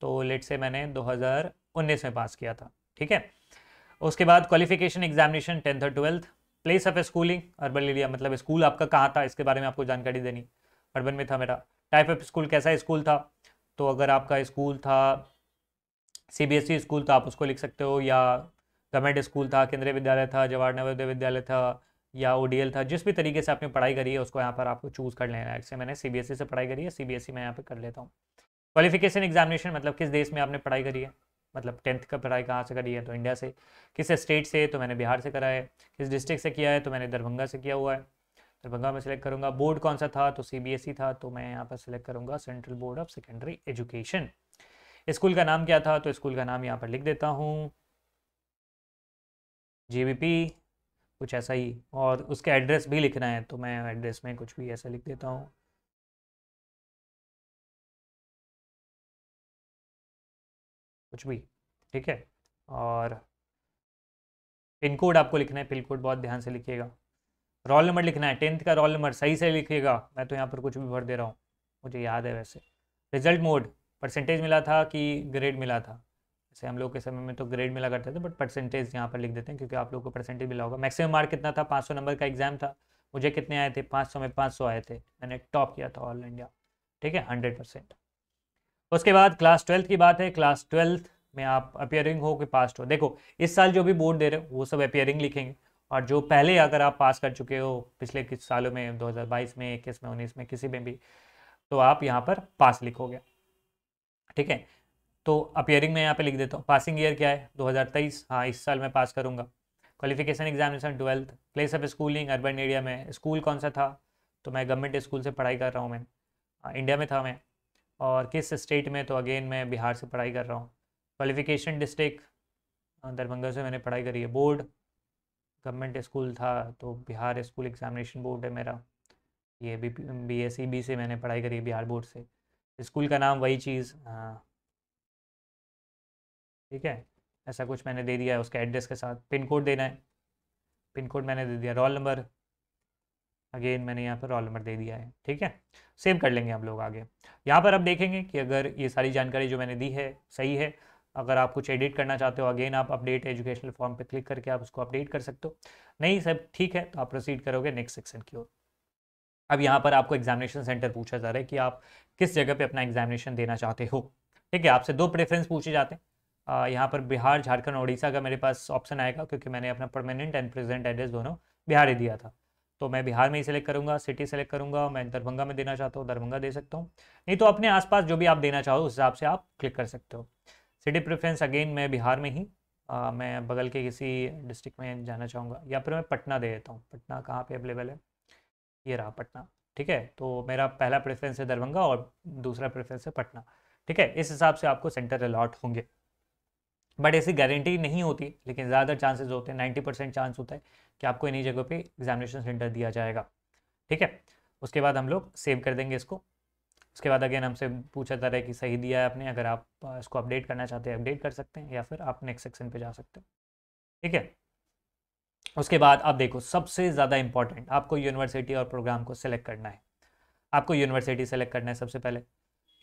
S1: तो लेट से मैंने 2019 में पास किया था ठीक है उसके बाद क्वालिफिकेशन एग्जामिनेशन टेंथ और twelfth place of schooling urban area मतलब स्कूल आपका कहाँ था इसके बारे में आपको जानकारी देनी अर्बन में था मेरा टाइप ऑफ स्कूल कैसा स्कूल था तो अगर आपका स्कूल था ई स्कूल e तो आप उसको लिख सकते हो या गवर्नमेंट स्कूल था केंद्रीय विद्यालय था जवाहर नवोदय विद्यालय था या ओ था जिस भी तरीके से आपने पढ़ाई करी है उसको यहाँ पर आपको चूज़ कर लेना है जैसे मैंने सी e से पढ़ाई करी है सी e मैं यहाँ पर कर लेता हूँ क्वालिफिकेशन एग्जामिनेशन मतलब किस देश में आपने पढ़ाई करी है मतलब टेंथ का पढ़ाई कहाँ से करी है तो इंडिया से किस स्टेट से तो मैंने बिहार से करा है किस डिस्ट्रिक्ट से किया है तो मैंने दरभंगा से किया हुआ है दरभंगा में सेलेक्ट करूँगा बोर्ड कौन सा था तो सी e था तो मैं यहाँ पर सेलेक्ट करूँगा central board of secondary education school का नाम क्या था तो स्कूल का नाम यहाँ पर लिख देता हूँ जी कुछ ऐसा ही और उसके एड्रेस भी लिखना है तो मैं एड्रेस में कुछ भी ऐसा लिख देता हूँ कुछ भी ठीक है और पिन कोड आपको लिखना है पिन कोड बहुत ध्यान से लिखिएगा रोल नंबर लिखना है टेंथ का रोल नंबर सही से लिखिएगा मैं तो यहाँ पर कुछ भी भर दे रहा हूँ मुझे याद है वैसे रिजल्ट मोड परसेंटेज मिला था कि ग्रेड मिला था जैसे हम लोग के समय में तो ग्रेड मिला करते थे बट परसेंटेज यहाँ पर लिख देते हैं क्योंकि आप लोग को परसेंटेज मिला होगा मैक्सिमम मार्क कितना था 500 नंबर का एग्जाम था मुझे कितने आए थे 500 में 500 आए थे मैंने टॉप किया था ऑल इंडिया ठीक है हंड्रेड परसेंट उसके बाद क्लास ट्वेल्थ की बात है क्लास ट्वेल्थ में आप अपियरिंग हो कि पास्ट हो देखो इस साल जो भी बोर्ड दे रहे हो वो सब अपेयरिंग लिखेंगे और जो पहले अगर आप पास कर चुके हो पिछले कुछ सालों में 2022 में इक्कीस में उन्नीस में किसी में भी तो आप यहाँ पर पास लिखोगे ठीक है तो अपियरिंग में यहाँ पे लिख देता हूँ पासिंग ईयर क्या है 2023 हाँ इस साल मैं पास करूँगा qualification examination twelfth place of schooling urban area में स्कूल कौन सा था तो मैं गवर्नमेंट स्कूल से पढ़ाई कर रहा हूँ मैं इंडिया हाँ, में था मैं और किस स्टेट में तो अगेन मैं बिहार से पढ़ाई कर रहा हूँ क्वालिफिकेशन हाँ, डिस्ट्रिक्ट दरभंगा से मैंने पढ़ाई करी है बोर्ड गवर्नमेंट स्कूल था तो बिहार स्कूल एग्जामिनेशन बोर्ड है मेरा ये B B S E B से मैंने पढ़ाई करी है बिहार बोर्ड से स्कूल का नाम वही चीज़ हाँ ठीक है ऐसा कुछ मैंने दे दिया है उसके एड्रेस के साथ पिन कोड देना है पिन कोड मैंने दे दिया रोल नंबर अगेन मैंने यहाँ पर रोल दे दिया है ठीक है सेव कर लेंगे हम लोग आगे यहाँ पर आप देखेंगे कि अगर ये सारी जानकारी जो मैंने दी है सही है अगर आप कुछ एडिट करना चाहते हो अगेन आप अपडेट एजुकेशनल फॉर्म पे क्लिक करके आप उसको अपडेट कर सकते हो नहीं सब ठीक है तो आप प्रोसीड करोगे नेक्स्ट सेक्शन की ओर अब यहाँ पर आपको एग्जामिनेशन सेंटर पूछा जा रहा है कि आप किस जगह पे अपना एग्जामिनेशन देना चाहते हो ठीक है आपसे दो प्रेफरेंस पूछे जाते हैं यहाँ पर बिहार झारखंड उड़ीसा का मेरे पास ऑप्शन आएगा क्योंकि मैंने अपना परमानेंट एंड प्रेजेंट एड्रेस दोनों बिहार ही दिया था तो मैं बिहार में ही सेलेक्ट करूंगा सिटी सेलेक्ट करूंगा मैं दरभंगा में देना चाहता हूँ दरभंगा दे सकता हूँ नहीं तो अपने आसपास जो भी आप देना चाहो उस हिसाब से आप क्लिक कर सकते हो सिटी प्रेफरेंस अगेन मैं बिहार में ही आ, मैं बगल के किसी डिस्ट्रिक्ट में जाना चाहूँगा या फिर मैं पटना दे देता हूँ पटना कहाँ पर अवेलेबल है ये रहा पटना ठीक है तो मेरा पहला प्रेफरेंस है दरभंगा और दूसरा प्रेफरेंस है पटना ठीक है इस हिसाब से आपको सेंटर अलॉट होंगे बट ऐसी गारंटी नहीं होती लेकिन ज़्यादा चांसेस होते हैं नाइन्टी परसेंट चांस होता है कि आपको इन्हीं जगह पे एग्जामिनेशन सेंटर दिया जाएगा ठीक है उसके बाद हम लोग सेव कर देंगे इसको उसके बाद अगेन हमसे पूछा जा रहा है कि सही दिया है आपने अगर आप इसको अपडेट करना चाहते हैं अपडेट कर सकते हैं या फिर आप नेक्स्ट सेक्शन पर जा सकते हो ठीक है उसके बाद आप देखो सबसे ज़्यादा इंपॉर्टेंट आपको यूनिवर्सिटी और प्रोग्राम को सिलेक्ट करना है आपको यूनिवर्सिटी सेलेक्ट करना है सबसे पहले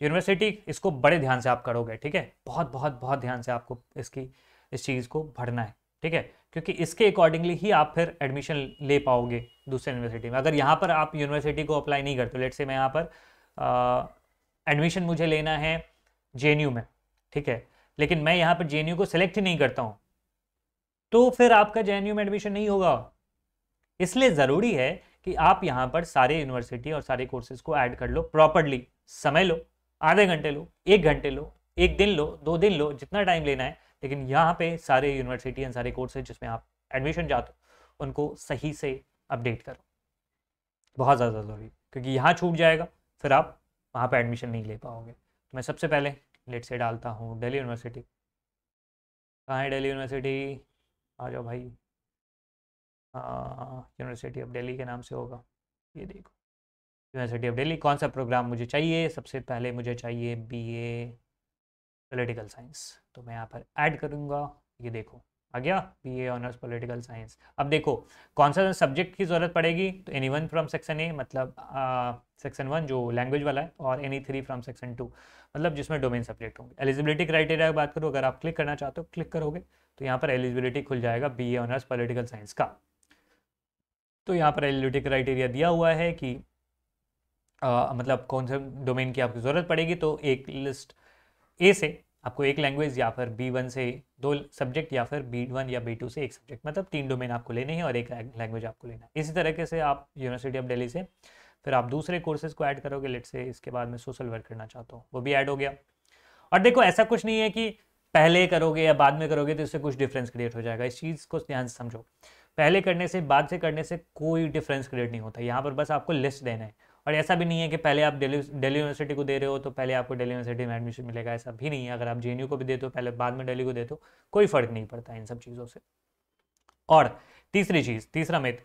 S1: यूनिवर्सिटी इसको बड़े ध्यान से आप करोगे ठीक है बहुत बहुत बहुत ध्यान से आपको इसकी इस चीज़ को भरना है ठीक है क्योंकि इसके अकॉर्डिंगली ही आप फिर एडमिशन ले पाओगे दूसरे यूनिवर्सिटी में अगर यहाँ पर आप यूनिवर्सिटी को अप्लाई नहीं करते लेट से मैं यहाँ पर एडमिशन मुझे लेना है जे में ठीक है लेकिन मैं यहाँ पर जे को सिलेक्ट ही नहीं करता हूँ तो फिर आपका जे में एडमिशन नहीं होगा इसलिए ज़रूरी है कि आप यहाँ पर सारे यूनिवर्सिटी और सारे कोर्सेज को ऐड कर लो प्रॉपरली समय लो आधे घंटे लो एक घंटे लो एक दिन लो दो दिन लो जितना टाइम लेना है लेकिन यहाँ पे सारे यूनिवर्सिटी एंड सारे कोर्सेज जिसमें आप एडमिशन जाते हो उनको सही से अपडेट करो बहुत ज़्यादा ज़रूरी क्योंकि यहाँ छूट जाएगा फिर आप वहाँ पर एडमिशन नहीं ले पाओगे तो मैं सबसे पहले लेट से डालता हूँ दिल्ली यूनिवर्सिटी कहाँ है दिल्ली यूनिवर्सिटी आ जाओ भाई यूनिवर्सिटी ऑफ दिल्ली के नाम से होगा ये देखो यूनिवर्सिटी ऑफ दिल्ली कौन सा प्रोग्राम मुझे चाहिए सबसे पहले मुझे चाहिए बीए पॉलिटिकल साइंस तो मैं यहाँ पर ऐड करूँगा ये देखो आ गया B A honours political science अब देखो कौन सा सब्जेक्ट की ज़रूरत पड़ेगी तो any one from section A मतलब सेक्शन वन जो लैंग्वेज वाला है और any three from section two मतलब जिसमें डोमेन सब्जेक्ट होंगे एलिजिबिलिटी क्राइटेरिया की बात करूँ अगर आप क्लिक करना चाहते हो क्लिक करोगे तो यहाँ पर एलिजिबिलिटी खुल जाएगा B A honours political science का तो यहाँ पर एलिजिबिलिटी क्राइटेरिया दिया हुआ है कि आ, मतलब कौन से डोमेन की आपकी ज़रूरत पड़ेगी तो एक लिस्ट ए से आपको एक लैंग्वेज या फिर बी वन से दो सब्जेक्ट या फिर बी वन या बी टू से एक सब्जेक्ट मतलब तीन डोमेन आपको लेने हैं और एक लैंग्वेज आपको लेना है इसी तरीके से आप यूनिवर्सिटी ऑफ डेली से फिर आप दूसरे कोर्सेज को ऐड करोगे लेट से इसके बाद में सोशल वर्क करना चाहता हूँ वो भी ऐड हो गया और देखो ऐसा कुछ नहीं है कि पहले करोगे या बाद में करोगे तो इससे कुछ डिफरेंस क्रिएट हो जाएगा इस चीज़ को ध्यान समझो पहले करने से बाद से करने से कोई डिफरेंस क्रिएट नहीं होता यहाँ पर बस आपको लिस्ट देना है और ऐसा भी नहीं है कि पहले आप दिल्ली दिल्ली यूनिवर्सिटी को दे रहे हो तो पहले आपको दिल्ली यूनिवर्सिटी में एडमिशन मिलेगा ऐसा भी नहीं है अगर आप जे को भी देते हो पहले बाद में दिल्ली को देते हो कोई फ़र्क नहीं पड़ता इन सब चीज़ों से और तीसरी चीज़ तीसरा मित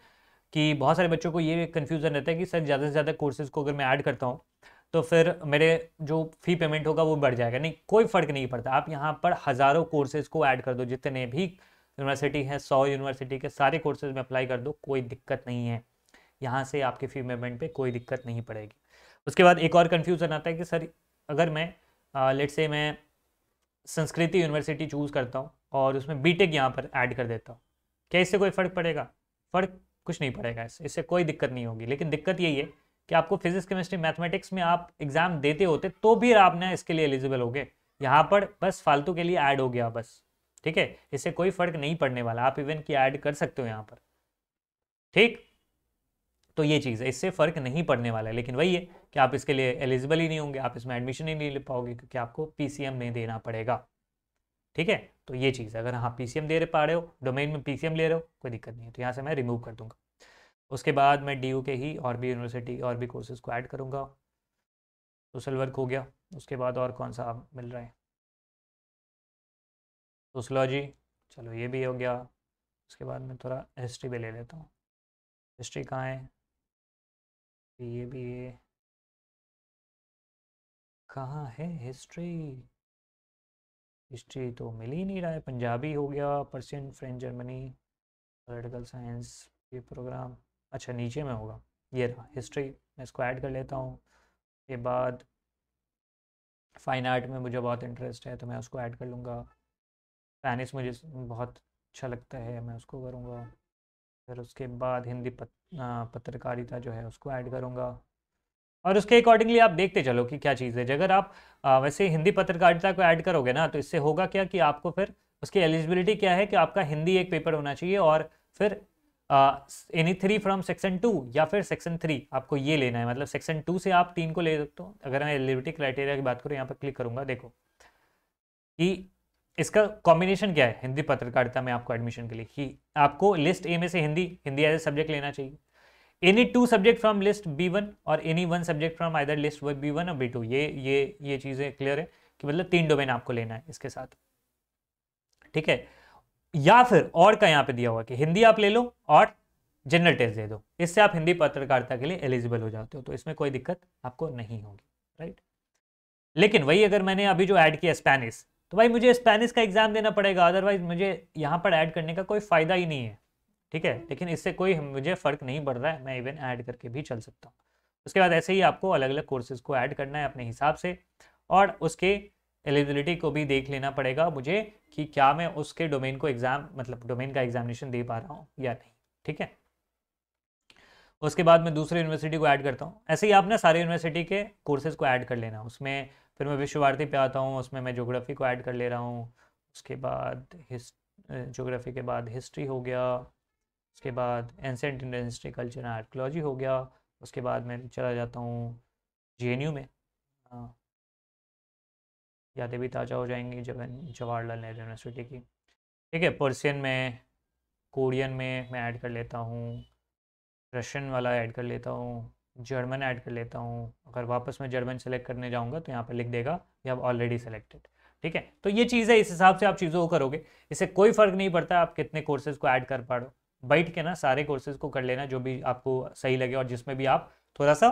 S1: कि बहुत सारे बच्चों को ये कन्फ्यूज़न रहता है कि सर ज़्यादा से ज़्यादा कोर्सेज़ को अगर मैं ऐड करता हूँ तो फिर मेरे जो फ़ी पेमेंट होगा वो बढ़ जाएगा नहीं कोई फ़र्क नहीं पड़ता आप यहाँ पर हज़ारों कोर्सेज़ को ऐड कर दो जितने भी यूनिवर्सिटी हैं सौ यूनिवर्सिटी के सारे कोर्सेज में अप्लाई कर दो कोई दिक्कत नहीं है यहाँ से आपके फी पेमेंट पे कोई दिक्कत नहीं पड़ेगी उसके बाद एक और कन्फ्यूज़न आता है कि सर अगर मैं लेट से मैं संस्कृति यूनिवर्सिटी चूज़ करता हूँ और उसमें बी टेक यहाँ पर ऐड कर देता हूँ क्या इससे कोई फ़र्क पड़ेगा फ़र्क कुछ नहीं पड़ेगा इससे इससे कोई दिक्कत नहीं होगी लेकिन दिक्कत यही है कि आपको फिजिक्स केमिस्ट्री मैथमेटिक्स में आप एग्ज़ाम देते होते तो भी आप ना इसके लिए एलिजिबल हो गए यहाँ पर बस फालतू के लिए ऐड हो गया बस ठीक है इससे कोई फ़र्क नहीं पड़ने वाला आप इवन की ऐड कर सकते हो यहाँ पर ठीक तो ये चीज़ है इससे फ़र्क नहीं पड़ने वाला है लेकिन वही है कि आप इसके लिए एलिजिबल ही नहीं होंगे आप इसमें एडमिशन ही नहीं ले पाओगे क्योंकि आपको पी नहीं देना पड़ेगा ठीक है तो ये चीज़ अगर हाँ पी दे पा रहे हो डोमेन में पी ले रहे हो कोई दिक्कत नहीं है तो यहाँ से मैं रिमूव कर दूँगा उसके बाद मैं डी के ही और भी यूनिवर्सिटी और भी कोर्सेज को ऐड करूँगा तो सोशल वर्क हो गया उसके बाद और कौन सा मिल रहा है सोशलॉजी चलो ये भी हो गया उसके बाद मैं थोड़ा हिस्ट्री भी ले लेता हूँ हिस्ट्री कहाँ है ये भी है कहाँ है हिस्ट्री हिस्ट्री तो मिल ही नहीं रहा है पंजाबी हो गया Persian French Germany political science ये प्रोग्राम अच्छा नीचे में होगा ये रहा हिस्ट्री मैं इसको ऐड कर लेता हूँ के बाद फ़ाइन आर्ट में मुझे बहुत इंटरेस्ट है तो मैं उसको ऐड कर लूँगा स्पेनिश मुझे बहुत अच्छा लगता है मैं उसको करूँगा फिर उसके बाद हिंदी पत, पत्रकारिता जो है उसको ऐड करूँगा और उसके अकॉर्डिंगली आप देखते चलो कि क्या चीज़ है अगर आप आ, वैसे हिंदी पत्रकारिता को ऐड करोगे ना तो इससे होगा क्या कि आपको फिर उसकी एलिजिबिलिटी क्या है कि आपका हिंदी एक पेपर होना चाहिए और फिर any three from section two या फिर सेक्शन थ्री आपको ये लेना है मतलब सेक्शन टू से आप तीन को ले सकते हो अगर मैं एलिजिबिलिटी क्राइटेरिया की बात करूँ यहाँ पर क्लिक करूँगा देखो कि इसका कॉम्बिनेशन क्या है हिंदी पत्रकारिता में आपको एडमिशन के लिए ही आपको लिस्ट ए में से Hindi Hindi as a subject लेना चाहिए any two subject from list B one और any one subject from either list B one और बी टू ये ये ये चीज़ें क्लियर है कि मतलब तीन डोमेन आपको लेना है इसके साथ ठीक है या फिर और का यहाँ पे दिया हुआ कि हिंदी आप ले लो और जनरल टेस्ट दे दो इससे आप हिंदी पत्रकारिता के लिए एलिजिबल हो जाते हो तो इसमें कोई दिक्कत आपको नहीं होगी राइट लेकिन वही अगर मैंने अभी जो ऐड किया स्पेनिश तो भाई मुझे स्पेनिश का एग्ज़ाम देना पड़ेगा अदरवाइज मुझे यहाँ पर ऐड करने का कोई फ़ायदा ही नहीं है ठीक है लेकिन इससे कोई मुझे फ़र्क नहीं पड़ रहा है मैं इवन ऐड करके भी चल सकता हूँ उसके बाद ऐसे ही आपको अलग अलग कोर्सेज़ को ऐड करना है अपने हिसाब से और उसके एलिजिबिलिटी को भी देख लेना पड़ेगा मुझे कि क्या मैं उसके डोमेन को एग्ज़ाम मतलब डोमेन का एग्जामिनेशन दे पा रहा हूँ या नहीं ठीक है उसके बाद मैं दूसरे यूनिवर्सिटी को ऐड करता हूँ ऐसे ही आपने सारी सारे यूनिवर्सिटी के कोर्सेज को ऐड कर लेना उसमें फिर मैं विश्व भारती पे आता हूँ उसमें मैं जोग्राफ़ी को ऐड कर ले रहा हूँ उसके बाद हिस्ट जोग्राफ़ी के बाद हिस्ट्री हो गया उसके बाद ancient Indian history culture and archaeology हो गया उसके बाद मैं चला जाता हूँ जे में हाँ। यादें भी ताज़ा हो जाएंगी जब जवाहरलाल नेहरू यूनिवर्सिटी की ठीक है पर्सियन में कोरियन में मैं ऐड कर लेता हूँ रशियन वाला ऐड कर लेता हूँ जर्मन ऐड कर लेता हूँ अगर वापस मैं जर्मन सेलेक्ट करने जाऊँगा तो यहाँ पर लिख देगा यू हैव ऑलरेडी सेलेक्टेड ठीक है तो ये चीज़ है इस हिसाब से आप चीज़ों को करोगे इससे कोई फर्क नहीं पड़ता आप कितने कोर्सेज को ऐड कर पा रहे हो बैठ के ना सारे कोर्सेज को कर लेना जो भी आपको सही लगे और जिसमें भी आप थोड़ा सा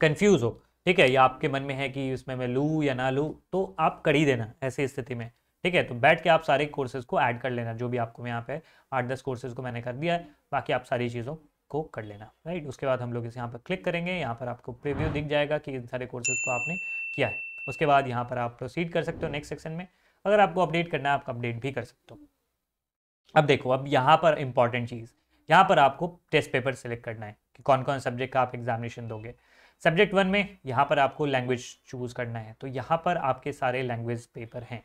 S1: कन्फ्यूज हो ठीक है या आपके मन में है कि इसमें मैं लूँ या ना लूँ तो आप कर ही देना ऐसी स्थिति में ठीक है तो बैठ के आप सारे कोर्सेज को ऐड कर लेना जो भी आपको यहाँ पे आठ दस कोर्सेज को मैंने कर दिया है बाकी आप सारी चीज़ों को कर लेना राइट उसके बाद हम लोग इस यहाँ पर क्लिक करेंगे यहाँ पर आपको प्रीव्यू दिख जाएगा कि इन सारे कोर्सेज को आपने किया है उसके बाद यहाँ पर आप प्रोसीड कर सकते हो नेक्स्ट सेक्शन में अगर आपको अपडेट करना है आप अपडेट भी कर सकते हो अब देखो अब यहाँ पर इंपॉर्टेंट चीज़ यहाँ पर आपको टेस्ट पेपर सेलेक्ट करना है कि कौन कौन सब्जेक्ट का आप एग्जामिनेशन दोगे सब्जेक्ट वन में यहाँ पर आपको लैंग्वेज चूज करना है तो यहाँ पर आपके सारे लैंग्वेज पेपर हैं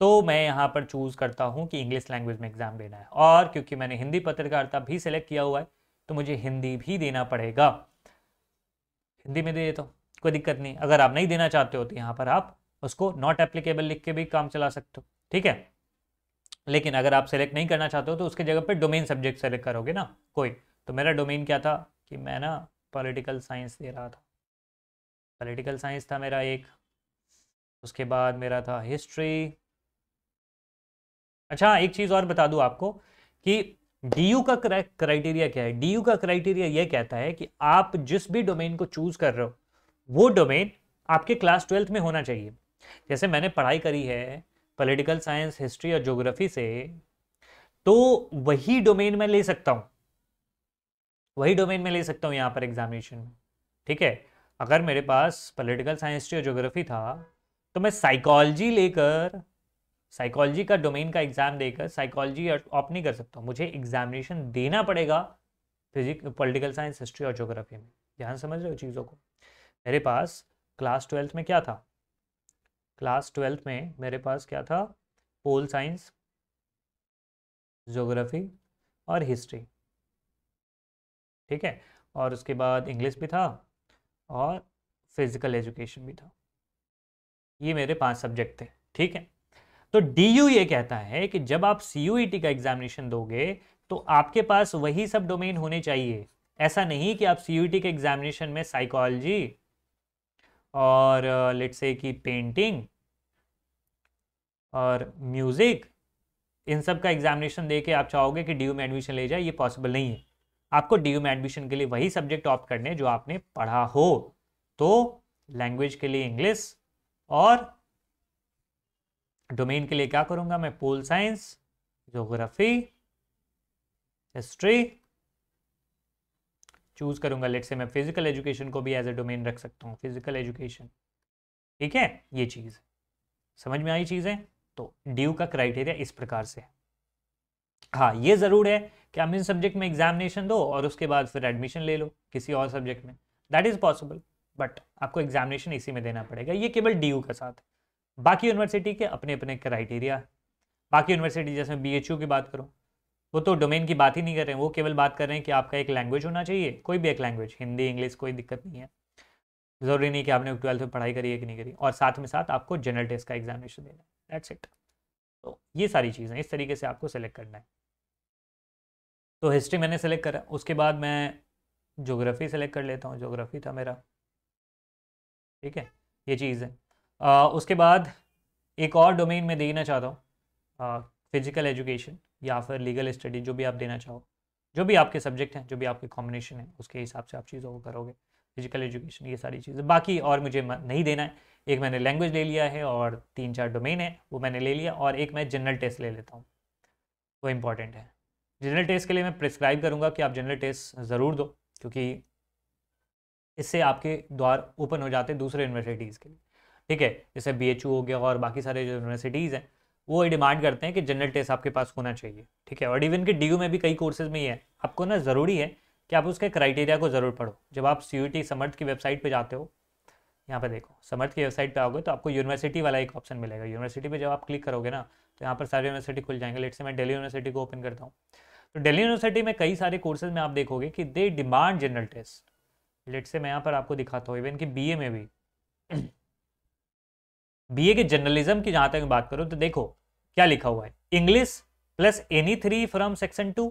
S1: तो मैं यहाँ पर चूज़ करता हूँ कि इंग्लिश लैंग्वेज में एग्ज़ाम देना है और क्योंकि मैंने हिंदी पत्रकारिता भी सेलेक्ट किया हुआ है तो मुझे हिंदी भी देना पड़ेगा हिंदी में दे देता तो हूँ कोई दिक्कत नहीं अगर आप नहीं देना चाहते हो तो यहाँ पर आप उसको नॉट एप्लीकेबल लिख के भी काम चला सकते हो ठीक है लेकिन अगर आप सेलेक्ट नहीं करना चाहते हो तो उसके जगह पर डोमेन सब्जेक्ट सेलेक्ट करोगे ना कोई तो मेरा डोमेन क्या था कि मैं ना पॉलिटिकल साइंस दे रहा था पॉलिटिकल साइंस था मेरा एक उसके बाद मेरा था हिस्ट्री अच्छा एक चीज़ और बता दूँ आपको कि डीयू का क्राइटेरिया क्या है डीयू का क्राइटेरिया यह कहता है कि आप जिस भी डोमेन को चूज कर रहे हो वो डोमेन आपके क्लास ट्वेल्थ में होना चाहिए जैसे मैंने पढ़ाई करी है पॉलिटिकल साइंस हिस्ट्री और ज्योग्राफी से तो वही डोमेन मैं ले सकता हूँ वही डोमेन में ले सकता हूँ यहाँ पर एग्जामिनेशन में ठीक है अगर मेरे पास पॉलिटिकल साइंस हिस्ट्री और ज्योग्राफी था तो मैं साइकोलॉजी लेकर साइकोलॉजी का डोमेन का एग्जाम देकर साइकोलॉजी ऑप नहीं कर सकता मुझे एग्जामिनेशन देना पड़ेगा फिजिक पॉलिटिकल साइंस हिस्ट्री और जोग्राफी में ध्यान समझ रहे हो चीज़ों को मेरे पास क्लास ट्वेल्थ में क्या था क्लास ट्वेल्थ में मेरे पास क्या था पोल साइंस जोग्राफी और हिस्ट्री ठीक है और उसके बाद इंग्लिश भी था और फिज़िकल एजुकेशन भी था ये मेरे पांच सब्जेक्ट थे ठीक है तो डी यू ये कहता है कि जब आप सी यू ई टी का एग्जामिनेशन दोगे तो आपके पास वही सब डोमेन होने चाहिए ऐसा नहीं कि आप सी यू ई टी के एग्जामिनेशन में साइकोलॉजी और लेट्स uh, से कि पेंटिंग और म्यूज़िक इन सब का एग्जामिनेशन दे के आप चाहोगे कि डी में एडमिशन ले जाए ये पॉसिबल नहीं है आपको डी में एडमिशन के लिए वही सब्जेक्ट ऑप्ट करने जो आपने पढ़ा हो तो लैंग्वेज के लिए इंग्लिश और डोमेन के लिए क्या करूंगा मैं pol science geography history choose करूंगा लेट से मैं फिजिकल एजुकेशन को भी एज ए डोमेन रख सकता हूँ फिजिकल एजुकेशन ठीक है ये चीज़ समझ में आई चीज़ें तो ड्यू का क्राइटेरिया इस प्रकार से है हाँ ये ज़रूर है कि हम इन सब्जेक्ट में एग्जामिनेशन दो और उसके बाद फिर एडमिशन ले लो किसी और सब्जेक्ट में दैट इज़ पॉसिबल बट आपको एग्जामिनेशन इसी में देना पड़ेगा ये केवल डी का साथ है बाकी यूनिवर्सिटी के अपने अपने क्राइटेरिया बाकी यूनिवर्सिटी जैसे बी एच यू की बात करूँ वो तो डोमेन की बात ही नहीं कर रहे हैं वो केवल बात कर रहे हैं कि आपका एक लैंग्वेज होना चाहिए कोई भी एक लैंग्वेज हिंदी इंग्लिश कोई दिक्कत नहीं है ज़रूरी नहीं कि आपने ट्वेल्थ में पढ़ाई करी है कि नहीं करी और साथ में साथ आपको जनरल टेस्ट का एग्जामिनेशन देना है दैट्स इट तो ये सारी चीज़ें इस तरीके से आपको सेलेक्ट करना है तो हिस्ट्री मैंने सेलेक्ट करा उसके बाद मैं जोग्राफ़ी सेलेक्ट कर लेता हूँ जोग्राफ़ी था मेरा ठीक है ये चीज़ है आ, उसके बाद एक और डोमेन में देना चाहता हूँ फिजिकल एजुकेशन या फिर लीगल स्टडी जो भी आप देना चाहो जो भी आपके सब्जेक्ट हैं जो भी आपके कॉम्बिनेशन है उसके हिसाब से आप चीज़ों को करोगे फिजिकल एजुकेशन ये सारी चीज़ें बाकी और मुझे नहीं देना है एक मैंने लैंग्वेज ले लिया है और तीन चार डोमेन है वो मैंने ले लिया और एक मैं जनरल टेस्ट ले लेता हूँ वो इम्पॉर्टेंट है जनरल टेस्ट के लिए मैं प्रिस्क्राइब करूँगा कि आप जनरल टेस्ट ज़रूर दो क्योंकि इससे आपके द्वार ओपन हो जाते हैं दूसरे यूनिवर्सिटीज़ के लिए ठीक है जैसे बी हो गया और बाकी सारे जो यूनिवर्सिटीज़ हैं वो डिमांड करते हैं कि जनरल टेस्ट आपके पास होना चाहिए ठीक है और इवन के डी में भी कई कोर्सेज में ही है आपको ना ज़रूरी है कि आप उसके क्राइटेरिया को ज़रूर पढ़ो जब आप सी यू समर्थ की वेबसाइट पर जाते हो यहाँ पर देखो समर्थ की वेबसाइट पर आओगे तो आपको यूनिवर्सिटी वाला एक ऑप्शन मिलेगा यूनिवर्सिटी पर जब आप क्लिक करोगे ना तो यहाँ पर सारी यूनिवर्सिटी खुल जाएंगे लेट से मैं डेली यूनिवर्सिटी को ओपन करता हूँ तो दिल्ली यूनिवर्सिटी में कई सारे कोर्सेज में आप देखोगे कि they demand general test let से मैं यहाँ पर आपको दिखाता हूँ इवन कि बी में भी बीए के जर्नलिज्म की जहां तक बात करूं तो देखो क्या लिखा हुआ है English plus any three from section two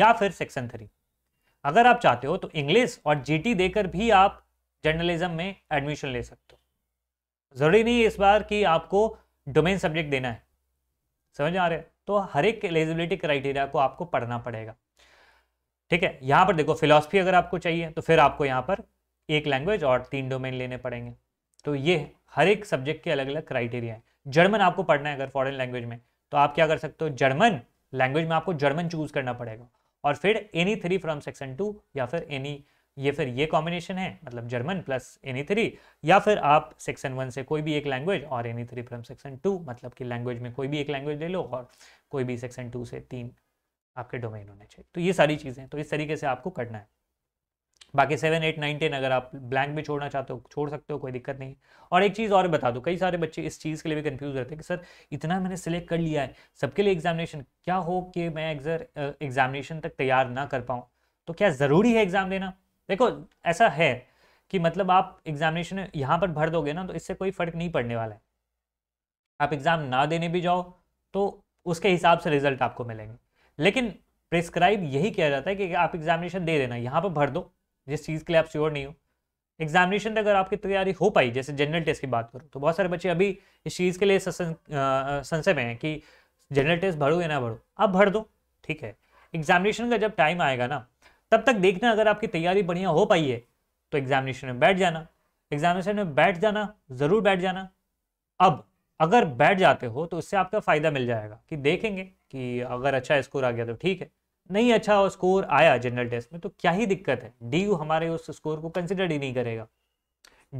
S1: या फिर सेक्शन थ्री अगर आप चाहते हो तो इंग्लिश और जीटी देकर भी आप जर्नलिज्म में एडमिशन ले सकते हो ज़रूरी नहीं इस बार कि आपको डोमेन सब्जेक्ट देना है समझ आ रहे तो हर एक एलिजिबिलिटी क्राइटेरिया को आपको पढ़ना पड़ेगा ठीक है यहाँ पर देखो फिलोसफी अगर आपको चाहिए तो फिर आपको यहाँ पर एक लैंग्वेज और तीन डोमेन लेने पड़ेंगे तो ये हर एक सब्जेक्ट के अलग अलग क्राइटेरिया है जर्मन आपको पढ़ना है अगर फॉरेन लैंग्वेज में तो आप क्या कर सकते हो जर्मन लैंग्वेज में आपको जर्मन चूज करना पड़ेगा और फिर any three from section two या फिर एनी ये फिर ये कॉम्बिनेशन है मतलब जर्मन प्लस एनी थ्री या फिर आप सेक्शन वन से कोई भी एक लैंग्वेज और any three from section two मतलब कि लैंग्वेज में कोई भी एक लैंग्वेज ले लो और कोई भी सेक्शन टू से तीन आपके डोमेन होने चाहिए तो ये सारी चीज़ें तो इस तरीके से आपको करना है बाकी सेवन एट नाइन टेन अगर आप ब्लैंक भी छोड़ना चाहते हो छोड़ सकते हो कोई दिक्कत नहीं और एक चीज़ और बता दो कई सारे बच्चे इस चीज़ के लिए भी कन्फ्यूज़ रहते हैं कि सर इतना मैंने सिलेक्ट कर लिया है सबके लिए एग्जामिनेशन क्या हो कि मैं एग्जर एग्जामिनेशन तक तैयार ना कर पाऊँ तो क्या ज़रूरी है एग्ज़ाम देना देखो ऐसा है कि मतलब आप एग्जामिनेशन यहाँ पर भर दोगे ना तो इससे कोई फ़र्क नहीं पड़ने वाला है आप एग्ज़ाम ना देने भी जाओ तो उसके हिसाब से रिजल्ट आपको मिलेंगे लेकिन प्रिस्क्राइब यही किया जाता है कि आप एग्जामिनेशन दे देना यहाँ पर भर दो जिस चीज़ के लिए आप श्योर नहीं हो एग्जामिनेशन तक अगर आपकी तैयारी हो पाई जैसे जनरल टेस्ट की बात करूँ तो बहुत सारे बच्चे अभी इस चीज़ के लिए संशय में हैं कि जनरल टेस्ट भरो या ना भरो आप भर दो ठीक है एग्जामिनेशन का जब टाइम आएगा ना तब तक देखना अगर आपकी तैयारी बढ़िया हो पाई है तो एग्जामिनेशन में बैठ जाना एग्जामिनेशन में बैठ जाना ज़रूर बैठ जाना अब अगर बैठ जाते हो तो उससे आपका फ़ायदा मिल जाएगा कि देखेंगे कि अगर अच्छा स्कोर आ गया तो ठीक है नहीं अच्छा स्कोर आया जनरल टेस्ट में तो क्या ही दिक्कत है डी हमारे उस स्कोर को कंसिडर ही नहीं करेगा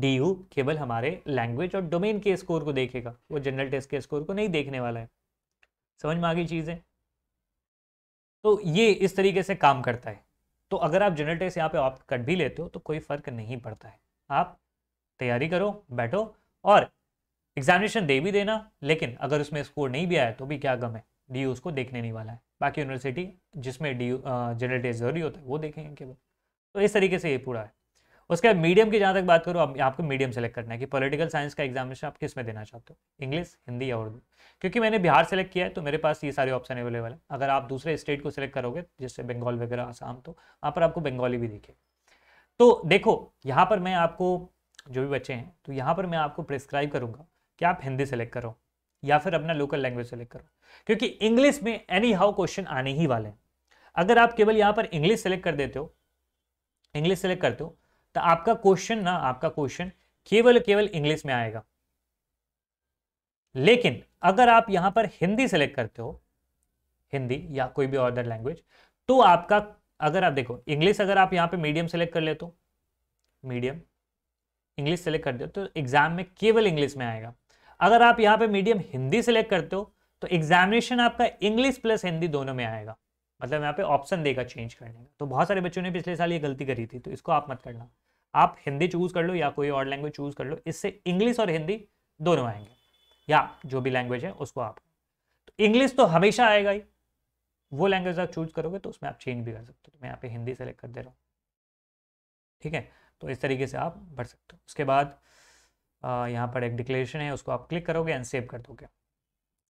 S1: डी केवल हमारे लैंग्वेज और डोमेन के स्कोर को देखेगा वो जनरल टेस्ट के स्कोर को नहीं देखने वाला है समझ में आ गई चीज़ें तो ये इस तरीके से काम करता है तो अगर आप जनरल टेस्ट यहाँ पे ऑप्ट कट भी लेते हो तो कोई फ़र्क नहीं पड़ता है आप तैयारी करो बैठो और एग्जामिनेशन दे भी देना लेकिन अगर उसमें स्कोर नहीं भी आया तो भी क्या गम है डी उसको देखने नहीं वाला है बाकी यूनिवर्सिटी जिसमें डी जनरल डे जरूरी होता है वो देखेंगे केवल तो इस तरीके से ये पूरा है उसके बाद मीडियम की जहाँ तक बात करूँ आप, आपको मीडियम सेलेक्ट करना है कि पॉलिटिकल साइंस का एग्जामिनेशन आप किस में देना चाहते हो इंग्लिश हिंदी या उर्दू क्योंकि मैंने बिहार सेलेक्ट किया है तो मेरे पास ये सारे ऑप्शन अवेलेबल है अगर आप दूसरे स्टेट को सिलेक्ट करोगे जैसे बंगाल वगैरह आसाम तो वहाँ पर आपको बंगाली भी दिखे तो देखो यहाँ पर मैं आपको जो भी बच्चे हैं तो यहाँ पर मैं आपको प्रिस्क्राइब करूँगा कि आप हिंदी सेलेक्ट करो या फिर अपना लोकल लैंग्वेज सेलेक्ट करो क्योंकि इंग्लिश में एनी हाउ क्वेश्चन आने ही वाले हैं अगर आप केवल यहां पर इंग्लिश सेलेक्ट कर देते हो इंग्लिश सेलेक्ट करते हो तो आपका क्वेश्चन ना आपका क्वेश्चन केवल केवल इंग्लिश में आएगा लेकिन अगर आप यहां पर हिंदी सेलेक्ट करते हो हिंदी या कोई भी अदर लैंग्वेज तो आपका अगर आप देखो इंग्लिश अगर आप यहां पे मीडियम सेलेक्ट कर लेते हो मीडियम इंग्लिश सेलेक्ट कर दे तो एग्जाम में केवल इंग्लिश में आएगा अगर आप यहाँ पे मीडियम हिंदी सेलेक्ट करते हो तो एग्जामिनेशन आपका इंग्लिश प्लस हिंदी दोनों में आएगा मतलब यहाँ पे ऑप्शन देगा चेंज करने का तो बहुत सारे बच्चों ने पिछले साल ये गलती करी थी तो इसको आप मत करना आप हिंदी चूज़ कर लो या कोई और लैंग्वेज चूज़ कर लो इससे इंग्लिश और हिंदी दोनों आएंगे या जो भी लैंग्वेज है उसको आप तो इंग्लिश तो हमेशा आएगा ही वो लैंग्वेज आप चूज करोगे तो उसमें आप चेंज भी कर सकते हो तो मैं यहाँ पे हिंदी सेलेक्ट कर दे रहा हूँ ठीक है तो इस तरीके से आप भर सकते हो उसके बाद यहाँ पर एक डिक्लेरेशन है उसको आप क्लिक करोगे एंड सेव कर दोगे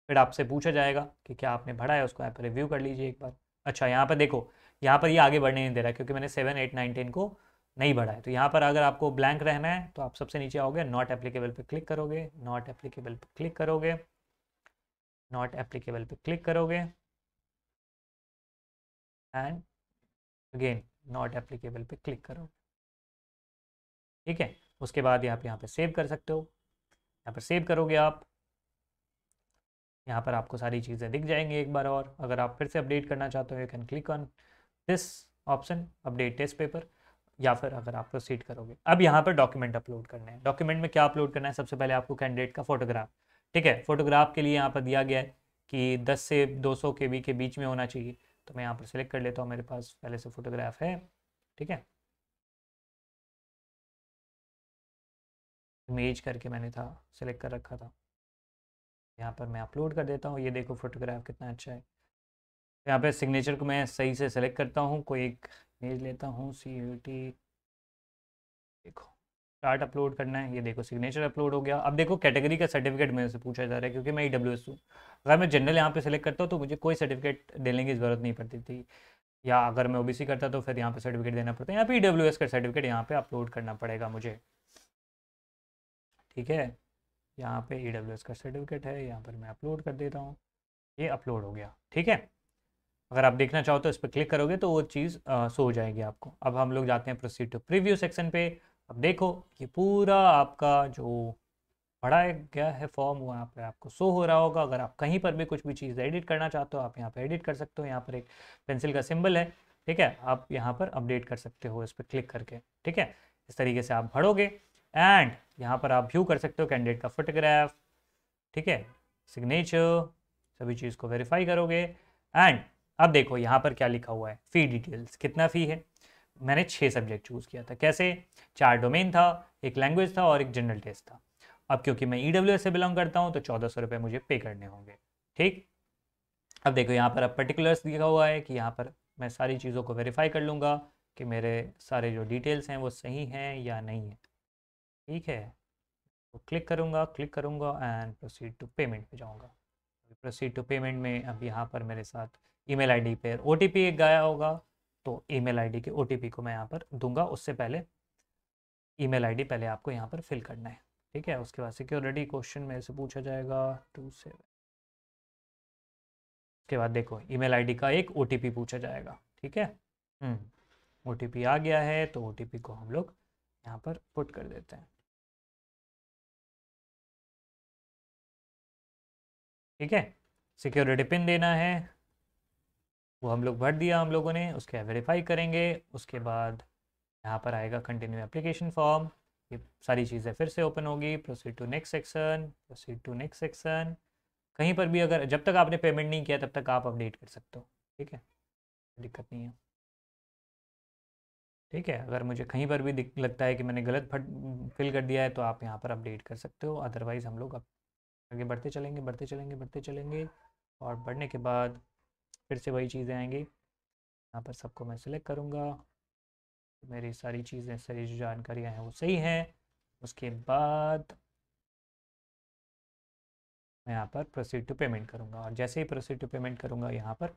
S1: फिर आपसे पूछा जाएगा कि क्या आपने भरा है उसको यहाँ पर रिव्यू कर लीजिए एक बार अच्छा यहाँ पर देखो यहाँ पर ये यह आगे बढ़ने नहीं दे रहा है क्योंकि मैंने सेवन एट नाइन टेन को नहीं बढ़ा है तो यहाँ पर अगर आपको ब्लैंक रहना है तो आप सबसे नीचे आओगे नॉट एप्लीकेबल पर क्लिक करोगे नॉट एप्लीकेबल पर क्लिक करोगे नॉट एप्लीकेबल पर क्लिक करोगे एंड अगेन नॉट एप्लीकेबल पे क्लिक करोगे ठीक है उसके बाद यहाँ पे यहाँ पर सेव कर सकते हो यहाँ पर सेव करोगे आप यहाँ पर आपको सारी चीज़ें दिख जाएंगी एक बार और अगर आप फिर से अपडेट करना चाहते हो you can click on this option update test paper या फिर अगर आप प्रोसीड करोगे अब यहाँ पर डॉक्यूमेंट अपलोड करना है डॉक्यूमेंट में क्या अपलोड करना है सबसे पहले आपको कैंडिडेट का फोटोग्राफ ठीक है फोटोग्राफ के लिए यहाँ पर दिया गया है कि 10 से 200 सौ के बी के बीच में होना चाहिए तो मैं यहाँ पर सिलेक्ट कर लेता हूँ मेरे पास पहले से फोटोग्राफ है ठीक है इमेज करके मैंने था सेलेक्ट कर रखा था यहाँ पर मैं अपलोड कर देता हूँ ये देखो फोटोग्राफ कितना अच्छा है यहाँ पे सिग्नेचर को मैं सही से सेलेक्ट करता हूँ कोई एक इमेज लेता हूँ सी यू टी देखो स्टार्ट अपलोड करना है ये देखो सिग्नेचर अपलोड हो गया अब देखो कैटेगरी का सर्टिफिकेट मेरे से पूछा जा रहा है क्योंकि मैं ई डब्ल्यू एस हूँ अगर मैं जनरल यहाँ पे सेलेक्ट करता हूँ तो मुझे कोई सर्टिफिकेट देने की ज़रूरत नहीं पड़ती थी या अगर मैं ओ करता तो फिर यहाँ पे सर्टिफिकेट देना पड़ता है यहाँ पे ई e का सर्टिफिकेट यहाँ पे अपलोड करना पड़ेगा मुझे ठीक है यहाँ पे ई का सर्टिफिकेट है यहाँ पर मैं अपलोड कर देता हूँ ये अपलोड हो गया ठीक है अगर आप देखना चाहो तो इस पर क्लिक करोगे तो वो चीज़ आ, सो जाएगी आपको अब हम लोग जाते हैं प्रोसीड टू प्रीव्यू सेक्शन पे अब देखो ये पूरा आपका जो बड़ा गया है फॉर्म वहाँ पर आपको शो हो रहा होगा अगर आप कहीं पर भी कुछ भी चीज़ एडिट करना चाहते हो आप यहाँ पर एडिट कर सकते हो यहाँ पर एक पेंसिल का सिंबल है ठीक है आप यहाँ पर अपडेट कर सकते हो इस पर क्लिक करके ठीक है इस तरीके से आप भरोगे एंड यहाँ पर आप व्यू कर सकते हो कैंडिडेट का फोटोग्राफ ठीक है सिग्नेचर सभी चीज़ को वेरीफाई करोगे एंड अब देखो यहाँ पर क्या लिखा हुआ है फ़ी डिटेल्स कितना फ़ी है मैंने छः सब्जेक्ट चूज़ किया था कैसे चार डोमेन था एक लैंग्वेज था और एक जनरल टेस्ट था अब क्योंकि मैं ई e से बिलोंग करता हूँ तो चौदह सौ रुपये मुझे पे करने होंगे ठीक अब देखो यहाँ पर अब पर्टिकुलर्स लिखा हुआ है कि यहाँ पर मैं सारी चीज़ों को वेरीफाई कर लूँगा कि मेरे सारे जो डिटेल्स हैं वो सही हैं या नहीं है ठीक है तो क्लिक करूँगा क्लिक करूँगा एंड प्रोसीड टू पेमेंट पे जाऊँगा प्रोसीड टू पेमेंट में अब यहाँ पर मेरे साथ ईमेल आईडी पर ओ टी पी गया होगा तो ईमेल आईडी के ओ टी पी को मैं यहाँ पर दूंगा उससे पहले ईमेल आईडी पहले आपको यहाँ पर फिल करना है ठीक है उसके बाद सिक्योरिटी क्वेश्चन मेरे से पूछा जाएगा टू से उसके बाद देखो ईमेल आईडी का एक ओ पूछा जाएगा ठीक है ओ हम्म, आ गया है तो ओ को हम लोग यहाँ पर पुट कर देते हैं ठीक है सिक्योरिटी पिन देना है वो हम लोग भर दिया हम लोगों ने उसके वेरीफाई करेंगे उसके बाद यहाँ पर आएगा कंटिन्यू एप्लीकेशन फॉर्म ये सारी चीज़ें फिर से ओपन होगी proceed to next section proceed to next section कहीं पर भी अगर जब तक आपने पेमेंट नहीं किया तब तक आप अपडेट कर सकते हो ठीक है दिक्कत नहीं है ठीक है अगर मुझे कहीं पर भी लगता है कि मैंने गलत फिल कर दिया है तो आप यहाँ पर अपडेट कर सकते हो अदरवाइज़ हम लोग आगे बढ़ते चलेंगे बढ़ते चलेंगे बढ़ते चलेंगे और बढ़ने के बाद फिर से वही चीज़ें आएंगी यहाँ पर सबको मैं सिलेक्ट करूँगा मेरी सारी चीज़ें सारी जो जानकारियाँ हैं वो सही हैं उसके बाद मैं यहाँ पर प्रोसीड टू पेमेंट करूँगा और जैसे ही प्रोसीड टू पेमेंट करूँगा यहाँ पर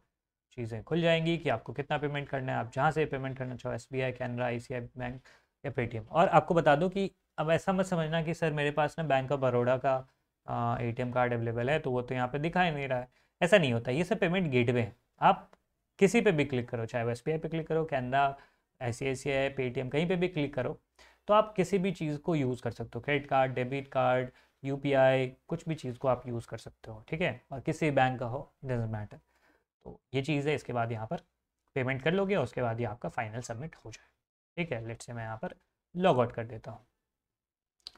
S1: चीज़ें खुल जाएंगी कि आपको कितना पेमेंट करना है आप जहाँ से पेमेंट करना चाहो S B I Canara I C I bank या पेटीएम और आपको बता दूँ कि अब ऐसा मत समझना कि सर मेरे पास ना बैंक ऑफ बड़ौदा का ए टी कार्ड अवेलेबल है तो वो तो यहाँ पर दिखाई नहीं रहा है ऐसा नहीं होता ये सब पेमेंट गेटवे हैं आप किसी पे भी क्लिक करो चाहे वो एस पे क्लिक करो कैनरा ऐसे ऐसे है पेटीएम कहीं पे भी क्लिक करो तो आप किसी भी चीज़ को यूज़ कर सकते हो क्रेडिट कार्ड डेबिट कार्ड यू कुछ भी चीज़ को आप यूज़ कर सकते हो ठीक है और किसी बैंक का हो डजेंट मैटर तो ये चीज़ है इसके बाद यहाँ पर पेमेंट कर लोगे और उसके बाद ये आपका फाइनल सबमिट हो जाए ठीक है लेट से मैं यहाँ पर लॉग आउट कर देता हूँ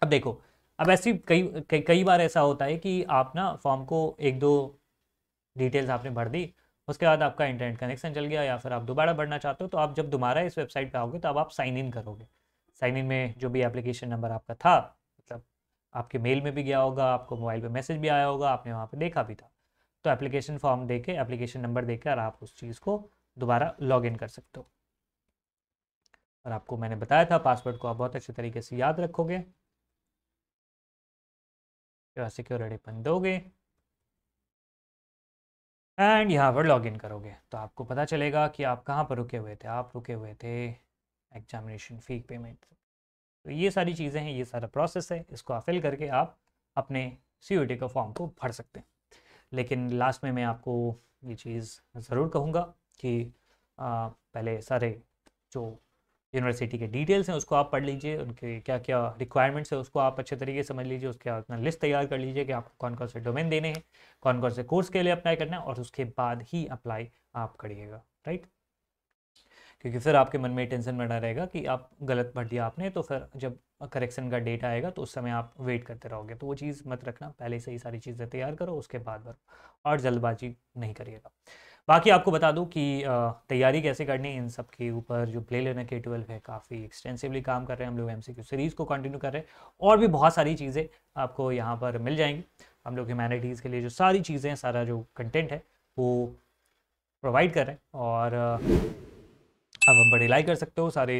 S1: अब देखो अब ऐसी कई कई बार ऐसा होता है कि आप ना फॉर्म को एक दो डिटेल्स आपने भर दी उसके बाद आपका इंटरनेट कनेक्शन चल गया या फिर आप दोबारा भरना चाहते हो तो आप जब दोबारा इस वेबसाइट पर आओगे तो अब आप साइन इन करोगे साइन इन में जो भी एप्लीकेशन नंबर आपका था मतलब आपके मेल में भी गया होगा आपको मोबाइल पर मैसेज भी आया होगा आपने वहाँ पर देखा भी था तो एप्लीकेशन फॉर्म दे के एप्लीकेशन नंबर दे और आप उस चीज़ को दोबारा लॉग इन कर सकते हो और आपको मैंने बताया था पासवर्ड को आप बहुत अच्छे तरीके से याद रखोगे जो सिक्योरिटी पन दोगे एंड यहाँ पर लॉग करोगे तो आपको पता चलेगा कि आप कहाँ पर रुके हुए थे आप रुके हुए थे एग्जामिनेशन फी पेमेंट तो ये सारी चीज़ें हैं ये सारा प्रोसेस है इसको आप फिल करके आप अपने सी का फॉर्म को भर सकते हैं लेकिन लास्ट में मैं आपको ये चीज़ ज़रूर कहूँगा कि आ, पहले सारे जो यूनिवर्सिटी के डिटेल्स हैं उसको आप पढ़ लीजिए उनके क्या क्या रिक्वायरमेंट्स है उसको आप अच्छे तरीके से समझ लीजिए उसके अपना लिस्ट तैयार कर लीजिए कि आपको कौन कौन से डोमेन देने हैं कौन कौन से कोर्स के लिए अप्लाई करना है और उसके बाद ही अप्लाई आप करिएगा राइट क्योंकि फिर आपके मन में टेंशन बना रहेगा कि आप गलत भर दिया आपने तो फिर जब करेक्शन का डेट आएगा तो उस समय आप वेट करते रहोगे तो वो चीज़ मत रखना पहले से ही सारी चीज़ें तैयार करो उसके बाद भरो और जल्दबाजी नहीं करिएगा बाकी आपको बता दूं कि तैयारी कैसे करनी इन सब के ऊपर जो प्ले लेना के ट्वेल्व है काफ़ी एक्सटेंसिवली काम कर रहे हैं हम लोग एम सीरीज़ को कंटिन्यू कर रहे हैं और भी बहुत सारी चीज़ें आपको यहाँ पर मिल जाएंगी हम लोग ह्यूमैनिटीज़ के लिए जो सारी चीज़ें सारा जो कंटेंट है वो प्रोवाइड कर रहे हैं और अब हम बड़े लाइक कर सकते हो सारे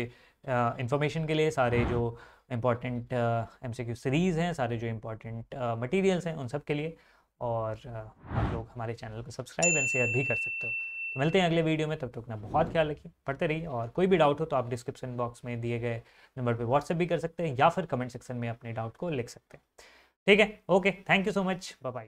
S1: इंफॉर्मेशन के लिए सारे जो इम्पॉर्टेंट एम सीरीज़ हैं सारे जो इम्पॉर्टेंट मटीरियल्स हैं उन सब के लिए और आप लोग हमारे चैनल को सब्सक्राइब एंड शेयर भी कर सकते हो तो मिलते हैं अगले वीडियो में तब तक अपना बहुत ख्याल रखिए पढ़ते रहिए और कोई भी डाउट हो तो आप डिस्क्रिप्शन बॉक्स में दिए गए नंबर पर व्हाट्सएप भी कर सकते हैं या फिर कमेंट सेक्शन में अपने डाउट को लिख सकते हैं ठीक है okay thank you so much bye